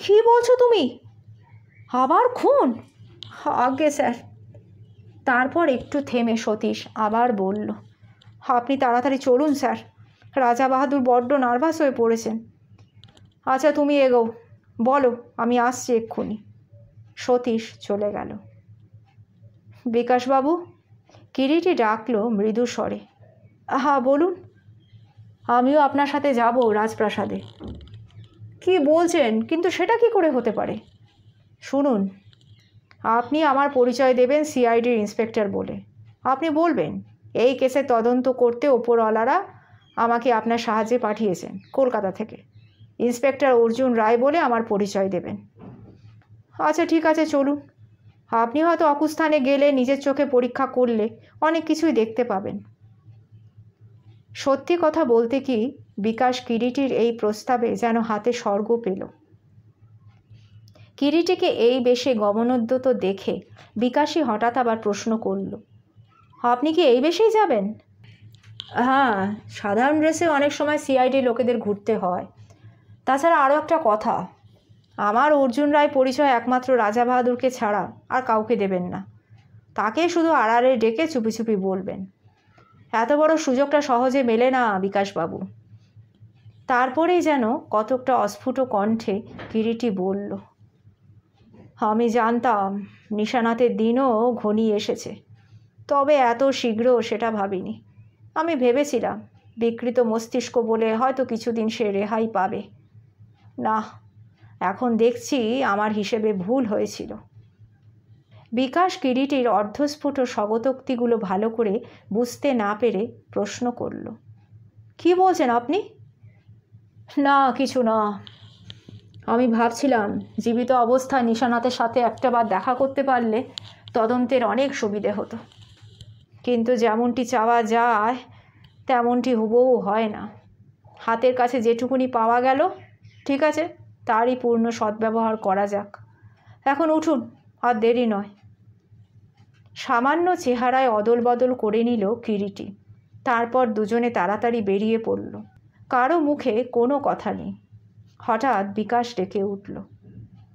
কী বলছো তুমি আবার খুন আগে স্যার তারপর একটু থেমে সতীশ আবার বলল আপনি তাড়াতাড়ি চলুন স্যার রাজা বাহাদুর বড্ড নার্ভাস হয়ে পড়েছেন আচ্ছা তুমি এগো বলো আমি আসছি এক্ষুনি সতীশ চলে গেল বিকাশবাবু কিরিটি ডাকলো মৃদু স্বরে আহা হ্যাঁ, বলুন আমিও আপনার সাথে যাব রাজপ্রাসাদে কি বলছেন কিন্তু সেটা কি করে হতে পারে শুনুন আপনি আমার পরিচয় দেবেন সিআইডির ইন্সপেক্টর বলে আপনি বলবেন এই কেসে তদন্ত করতে ওপরওয়ালারা আমাকে আপনার সাহায্যে পাঠিয়েছেন কলকাতা থেকে ইন্সপেক্টর অর্জুন রায় বলে আমার পরিচয় দেবেন আচ্ছা ঠিক আছে চলুন আপনি হয়তো অকুস্থানে গেলে নিজের চোখে পরীক্ষা করলে অনেক কিছুই দেখতে পাবেন সত্যি কথা বলতে কি বিকাশ কিরিটির এই প্রস্তাবে যেন হাতে স্বর্গ পেল কিরিটিকে এই বেশে গমনোদ্যত দেখে বিকাশই হঠাৎ আবার প্রশ্ন করল আপনি কি এই বেশেই যাবেন হ্যাঁ সাধারণ ড্রেসে অনেক সময় সিআইডি লোকেদের ঘুরতে হয় তাছাড়া আরও একটা কথা আমার অর্জুন রায় পরিচয় একমাত্র রাজা বাহাদুরকে ছাড়া আর কাউকে দেবেন না তাকে শুধু আড়ারে ডেকে চুপি চুপি বলবেন এত বড় সুযোগটা সহজে মেলে না বিকাশবাবু তারপরেই যেন কতকটা অস্ফুট কণ্ঠে কিরিটি বলল আমি জানতাম নিশানাথের দিনও ঘনি এসেছে তবে এত শীঘ্র সেটা ভাবিনি আমি ভেবেছিলাম বিকৃত মস্তিষ্ক বলে হয়তো কিছুদিন সে রেহাই পাবে না এখন দেখছি আমার হিসেবে ভুল হয়েছিল বিকাশ কিরিটির অর্ধস্ফুট স্বগতোক্তিগুলো ভালো করে বুঝতে না পেরে প্রশ্ন করল কি বলছেন আপনি না কিছু না আমি ভাবছিলাম জীবিত অবস্থায় নিশানাথের সাথে একটা বার দেখা করতে পারলে তদন্তের অনেক সুবিধে হতো কিন্তু যেমনটি চাওয়া যায় তেমনটি হুবহু হয় না হাতের কাছে যেটুকুনি পাওয়া গেল ঠিক আছে তারই পূর্ণ সদ্ব্যবহার করা যাক এখন উঠুন আর দেরি নয় সামান্য চেহারায় অদল বদল করে নিল কিরিটি তারপর দুজনে তাড়াতাড়ি বেরিয়ে পড়ল কারো মুখে কোনো কথা নেই হঠাৎ বিকাশ ডেকে উঠল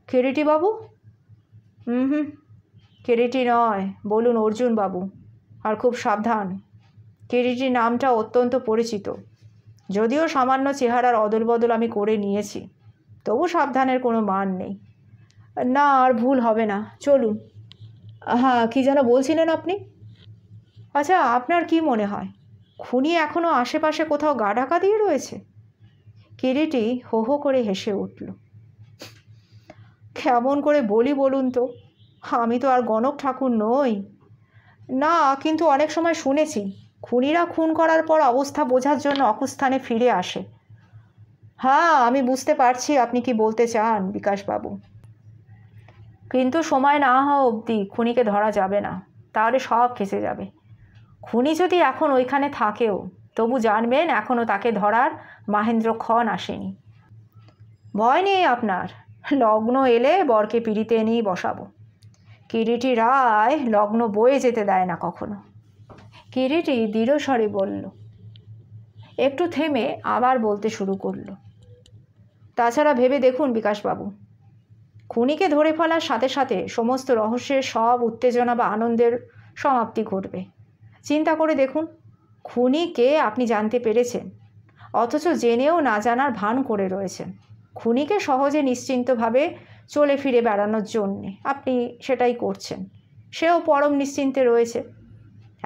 কিরিটি বাবু হুম হুম কেরিটি নয় বলুন অর্জুন বাবু আর খুব সাবধান কেরিটির নামটা অত্যন্ত পরিচিত যদিও সামান্য চেহারার অদল বদল আমি করে নিয়েছি তবু সাবধানের কোনো মান নেই না আর ভুল হবে না চলুন হ্যাঁ কী যেন বলছিলেন আপনি আচ্ছা আপনার কি মনে হয় খুনি এখনও আশেপাশে কোথাও গা ঢাকা দিয়ে রয়েছে কিরিটি হো হো করে হেসে উঠল কেমন করে বলি বলুন তো আমি তো আর গণক ঠাকুর নই না কিন্তু অনেক সময় শুনেছি খুনিরা খুন করার পর অবস্থা বোঝার জন্য অকুস্থানে ফিরে আসে হ্যাঁ আমি বুঝতে পারছি আপনি কি বলতে চান বিকাশবাবু কিন্তু সময় না হওয়া অবধি খুনিকে ধরা যাবে না তাহলে সব খেসে যাবে খুনি যদি এখন ওইখানে থাকেও তবু জানবেন এখনও তাকে ধরার মাহেন্দ্র ক্ষণ আসেনি ভয় নেই আপনার লগ্ন এলে বরকে পিড়িতে নিয়ে বসাবো কিরিটি রায় লগ্ন বয়ে যেতে দেয় না কখনো কিরিটি দৃঢ়স্বরে বলল একটু থেমে আবার বলতে শুরু করল তাছাড়া ভেবে দেখুন বিকাশবাবু খুনিকে ধরে ফেলার সাথে সাথে সমস্ত রহস্যের সব উত্তেজনা বা আনন্দের সমাপ্তি ঘটবে চিন্তা করে দেখুন খুনিকে আপনি জানতে পেরেছেন অথচ জেনেও না জানার ভান করে রয়েছেন খুনিকে সহজে নিশ্চিন্তভাবে চলে ফিরে বেড়ানোর জন্যে আপনি সেটাই করছেন সেও পরম নিশ্চিন্তে রয়েছে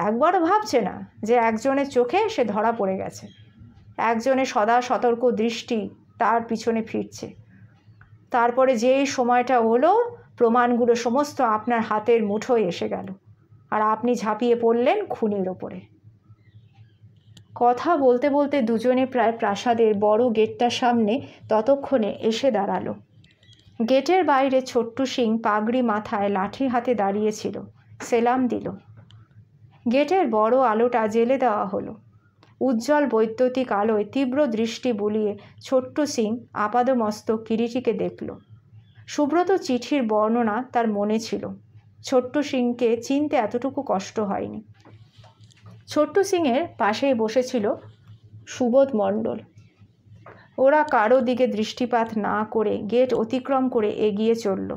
একবারও ভাবছে না যে একজনের চোখে সে ধরা পড়ে গেছে একজনের সদা সতর্ক দৃষ্টি তার পিছনে ফিরছে তারপরে যেই সময়টা হলো প্রমাণগুলো সমস্ত আপনার হাতের মুঠোয় এসে গেল আর আপনি ঝাঁপিয়ে পড়লেন খুনির ওপরে কথা বলতে বলতে দুজনে প্রায় প্রাসাদের বড় গেটটার সামনে ততক্ষণে এসে দাঁড়ালো গেটের বাইরে ছোট্টু সিং পাগড়ি মাথায় লাঠি হাতে দাঁড়িয়েছিল সেলাম দিল গেটের বড় আলোটা জেলে দেওয়া হলো উজ্জ্বল বৈদ্যুতিক আলোয় তীব্র দৃষ্টি বুলিয়ে ছোট্ট সিং আপাদমস্তক কিরিটিকে দেখল সুব্রত চিঠির বর্ণনা তার মনে ছিল ছোট্ট সিংকে চিনতে এতটুকু কষ্ট হয়নি ছোট্ট সিংয়ের পাশেই বসেছিল সুবোধ মণ্ডল ওরা কারো দিকে দৃষ্টিপাত না করে গেট অতিক্রম করে এগিয়ে চলল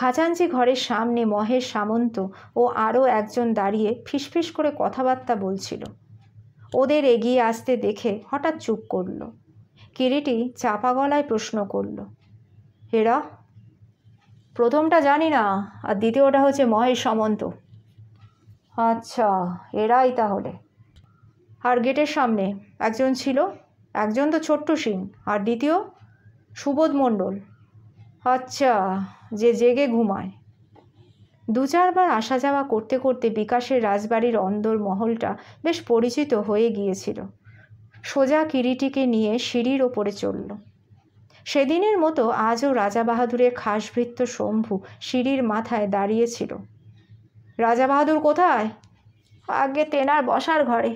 খাজাঞ্জি ঘরের সামনে মহেশ সামন্ত ও আরও একজন দাঁড়িয়ে ফিসফিস করে কথাবার্তা বলছিল ওদের এগিয়ে আসতে দেখে হঠাৎ চুপ করল কিরিটি চাপা গলায় প্রশ্ন করল হেরা প্রথমটা জানি না আর দ্বিতীয়টা হচ্ছে মহেশ সামন্ত আচ্ছা এরাই তাহলে আর গেটের সামনে একজন ছিল একজন তো ছোট্ট সিং আর দ্বিতীয় সুবোধ মণ্ডল আচ্ছা যে জেগে ঘুমায় দু চারবার আসা যাওয়া করতে করতে বিকাশের রাজবাড়ির অন্দর মহলটা বেশ পরিচিত হয়ে গিয়েছিল সোজা কিরিটিকে নিয়ে সিঁড়ির ওপরে চলল সেদিনের মতো আজও রাজা বাহাদুরের খাসভৃত্ত শম্ভু সিঁড়ির মাথায় দাঁড়িয়েছিল রাজা বাহাদুর কোথায় আগে তেনার বসার ঘরে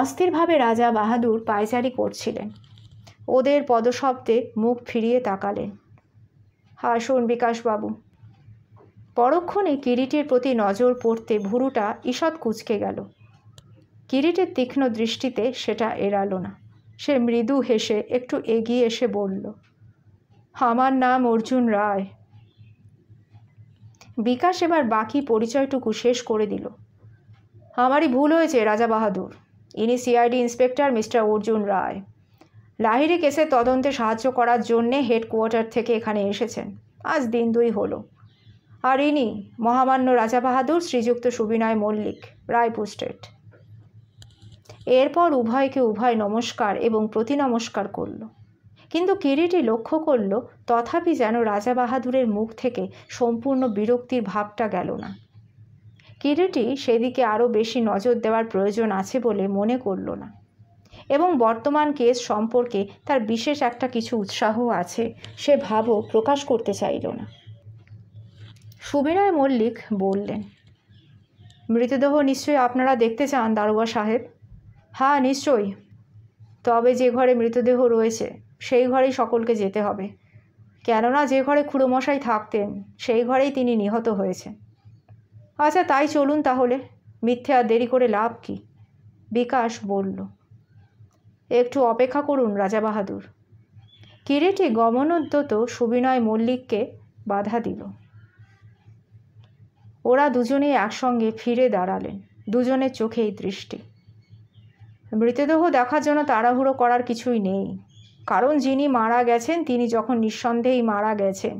অস্থিরভাবে রাজা বাহাদুর পায়চারি করছিলেন ওদের পদশব্দে মুখ ফিরিয়ে তাকালেন হ্যাঁ শোন বিকাশবাবু পরক্ষণে কিরিটের প্রতি নজর পড়তে ভুরুটা ঈষৎ কুচকে গেল কিরিটের তীক্ষ্ণ দৃষ্টিতে সেটা এড়ালো না সে মৃদু হেসে একটু এগিয়ে এসে বলল আমার নাম অর্জুন রায় বিকাশ এবার বাকি পরিচয়টুকু শেষ করে দিল আমারই ভুল হয়েছে রাজা বাহাদুর ইনি CID inspector mister Arjun Roy Lahiri কেসে তদন্তে সাহায্য করার জন্যে হেডকোয়ার্টার থেকে এখানে এসেছেন আজ দিন দুই হলো আর ইনি মহামান্য রাজা বাহাদুর শ্রীযুক্ত সুবিনয় মল্লিক রায়পুর স্টেট এরপর উভয়কে উভয় নমস্কার এবং প্রতি নমস্কার করল কিন্তু কিরিটি লক্ষ্য করল তথাপি যেন রাজা বাহাদুরের মুখ থেকে সম্পূর্ণ বিরক্তির ভাবটা গেল না কিরিটি সেদিকে আরও বেশি নজর দেওয়ার প্রয়োজন আছে বলে মনে করল না এবং বর্তমান কেস সম্পর্কে তার বিশেষ একটা কিছু উৎসাহ আছে সে ভাবও প্রকাশ করতে চাইল না সুবিনয় মল্লিক বললেন মৃতদেহ নিশ্চয়ই আপনারা দেখতে চান দারোয়া সাহেব হ্যাঁ নিশ্চয়ই তবে যে ঘরে মৃতদেহ রয়েছে সেই ঘরেই সকলকে যেতে হবে কেননা যে ঘরে খুড়োমশাই থাকতেন সেই ঘরেই তিনি নিহত হয়েছে আচ্ছা তাই চলুন তাহলে মিথ্যে আর দেরি করে লাভ কি বিকাশ বলল একটু অপেক্ষা করুন রাজা বাহাদুর কিরেটি গমনোদ্যত সুবিনয় মল্লিককে বাধা দিল ওরা দুজনেই একসঙ্গে ফিরে দাঁড়ালেন দুজনের চোখেই দৃষ্টি মৃতদেহ দেখার জন্য তাড়াহুড়ো করার কিছুই নেই কারণ যিনি মারা গেছেন তিনি যখন নিঃসন্দেহেই মারা গেছেন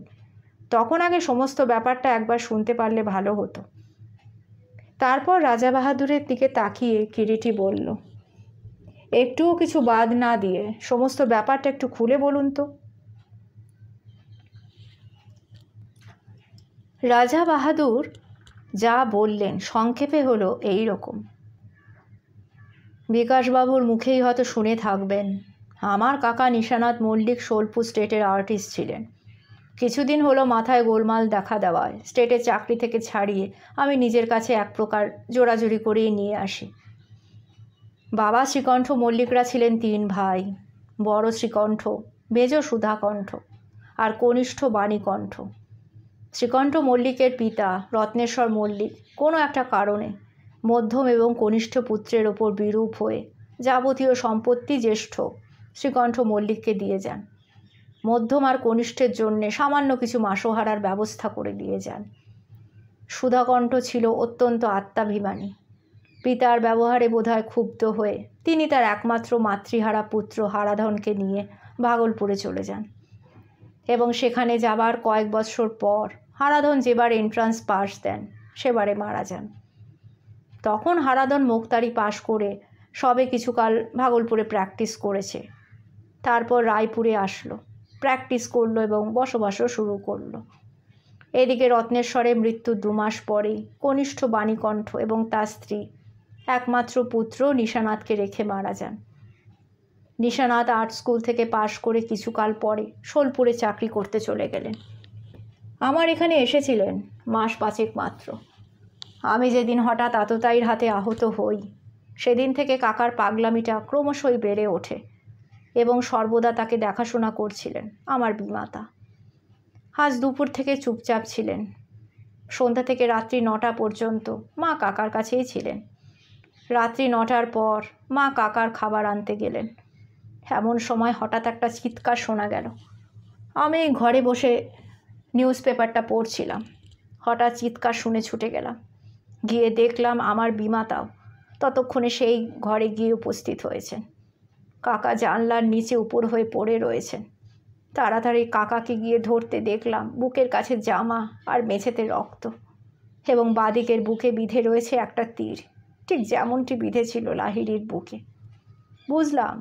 তখন আগে সমস্ত ব্যাপারটা একবার শুনতে পারলে ভালো হতো তারপর রাজা বাহাদুরের দিকে তাকিয়ে কিরিটি বলল একটুও কিছু বাদ না দিয়ে সমস্ত ব্যাপারটা একটু খুলে বলুন তো রাজা বাহাদুর যা বললেন সংক্ষেপে হলো এই রকম বিকাশবাবুর মুখেই হয়তো শুনে থাকবেন আমার কাকা নিশানাথ মল্লিক সোলপুর স্টেটের আর্টিস্ট ছিলেন কিছুদিন হলো মাথায় গোলমাল দেখা দেওয়ায় স্টেটের চাকরি থেকে ছাড়িয়ে আমি নিজের কাছে এক প্রকার জোড়াজুড়ি করেই নিয়ে আসি বাবা শ্রীকণ্ঠ মল্লিকরা ছিলেন তিন ভাই বড় শ্রীকণ্ঠ মেজ সুধাকণ্ঠ আর কনিষ্ঠ বাণীকণ্ঠ শ্রীকণ্ঠ মল্লিকের পিতা রত্নেশ্বর মল্লিক কোনো একটা কারণে মধ্যম এবং কনিষ্ঠ পুত্রের ওপর বিরূপ হয়ে যাবতীয় সম্পত্তি জ্যেষ্ঠ শ্রীকণ্ঠ মল্লিককে দিয়ে যান মধ্যম আর কনিষ্ঠের জন্যে সামান্য কিছু মাসোহারার ব্যবস্থা করে দিয়ে যান সুধাকণ্ঠ ছিল অত্যন্ত আত্মাভিমানী পিতার ব্যবহারে বোধহয় ক্ষুব্ধ হয়ে তিনি তার একমাত্র মাতৃহারা পুত্র হারাধনকে নিয়ে ভাগলপুরে চলে যান এবং সেখানে যাবার কয়েক বছর পর হারাধন যেবার এন্ট্রান্স পাস দেন সেবারে মারা যান তখন হারাধন মোক্তারি পাশ করে সবে কিছুকাল ভাগলপুরে প্র্যাকটিস করেছে তারপর রায়পুরে আসলো প্র্যাকটিস করলো এবং বসবাসও শুরু করলো এদিকে রত্নেশ্বরে মৃত্যু দু মাস পরেই কনিষ্ঠ বাণীকণ্ঠ এবং তার স্ত্রী একমাত্র পুত্র নিশানাথকে রেখে মারা যান নিশানাথ আর্ট স্কুল থেকে পাশ করে কিছুকাল পরে সোলপুরে চাকরি করতে চলে গেলেন আমার এখানে এসেছিলেন মাস পাঁচেক মাত্র আমি যেদিন হঠাৎ আততায়ীর হাতে আহত হই সেদিন থেকে কাকার পাগলামিটা ক্রমশই বেড়ে ওঠে এবং সর্বদা তাকে দেখাশোনা করছিলেন আমার বিমাতা আজ দুপুর থেকে চুপচাপ ছিলেন সন্ধ্যা থেকে রাত্রি নটা পর্যন্ত মা কাকার কাছেই ছিলেন রাত্রি নটার পর মা কাকার খাবার আনতে গেলেন এমন সময় হঠাৎ একটা চিৎকার শোনা গেল আমি ঘরে বসে নিউজ পেপারটা পড়ছিলাম হঠাৎ চিৎকার শুনে ছুটে গেলাম গিয়ে দেখলাম আমার বিমাতাও ততক্ষণে সেই ঘরে গিয়ে উপস্থিত হয়েছেন কাকা জানলার নিচে উপর হয়ে পড়ে রয়েছেন তাড়াতাড়ি কাকাকে গিয়ে ধরতে দেখলাম বুকের কাছে জামা আর মেঝেতে রক্ত এবং বাদিকের বুকে বিঁধে রয়েছে একটা তীর ঠিক যেমনটি বিঁধেছিল লাহিড়ির বুকে বুঝলাম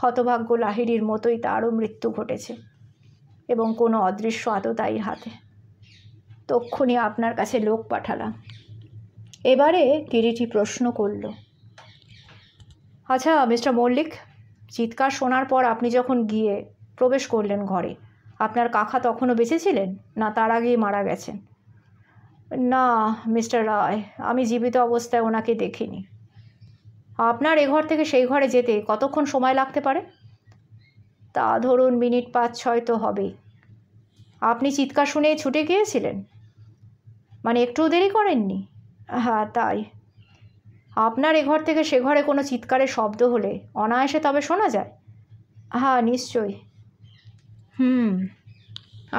হতভাগ্য লাহিড়ির মতোই তারও মৃত্যু ঘটেছে এবং কোনো অদৃশ্য আততাই হাতে তক্ষণি আপনার কাছে লোক পাঠালাম এবারে গিরিটি প্রশ্ন করল আচ্ছা মিস্টার মল্লিক চিৎকার শোনার পর আপনি যখন গিয়ে প্রবেশ করলেন ঘরে আপনার কাকা তখনও বেঁচে ছিলেন না তার আগেই মারা গেছেন না মিস্টার রায় আমি জীবিত অবস্থায় ওনাকে দেখিনি আপনার এ ঘর থেকে সেই ঘরে যেতে কতক্ষণ সময় লাগতে পারে তা ধরুন মিনিট পাঁচ ছয় তো হবেই আপনি চিৎকার শুনে ছুটে গিয়েছিলেন মানে একটু দেরি করেননি হ্যাঁ তাই আপনার এ ঘর থেকে সে ঘরে কোনো চিৎকারের শব্দ হলে অনায়াসে তবে শোনা যায় হ্যাঁ নিশ্চয়ই হুম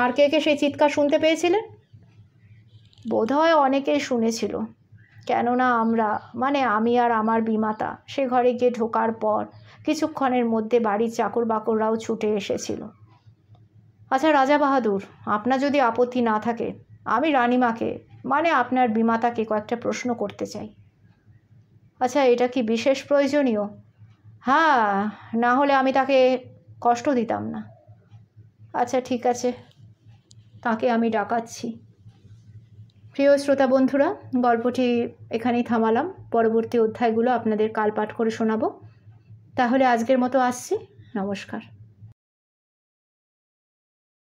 আর কে কে সেই চিৎকার শুনতে পেয়েছিলেন বোধ হয় অনেকেই শুনেছিল কেননা আমরা মানে আমি আর আমার বিমাতা সে ঘরে গিয়ে ঢোকার পর কিছুক্ষণের মধ্যে বাড়ির চাকর বাকররাও ছুটে এসেছিল আচ্ছা রাজা বাহাদুর আপনার যদি আপত্তি না থাকে আমি রানিমাকে মানে আপনার বিমাতাকে কয়েকটা প্রশ্ন করতে চাই আচ্ছা এটা কি বিশেষ প্রয়োজনীয় হ্যাঁ না হলে আমি তাকে কষ্ট দিতাম না আচ্ছা ঠিক আছে তাকে আমি ডাকাচ্ছি প্রিয় শ্রোতা বন্ধুরা গল্পটি এখানেই থামালাম পরবর্তী অধ্যায়গুলো আপনাদের কাল পাঠ করে শোনাবো তাহলে আজকের মতো আসছি নমস্কার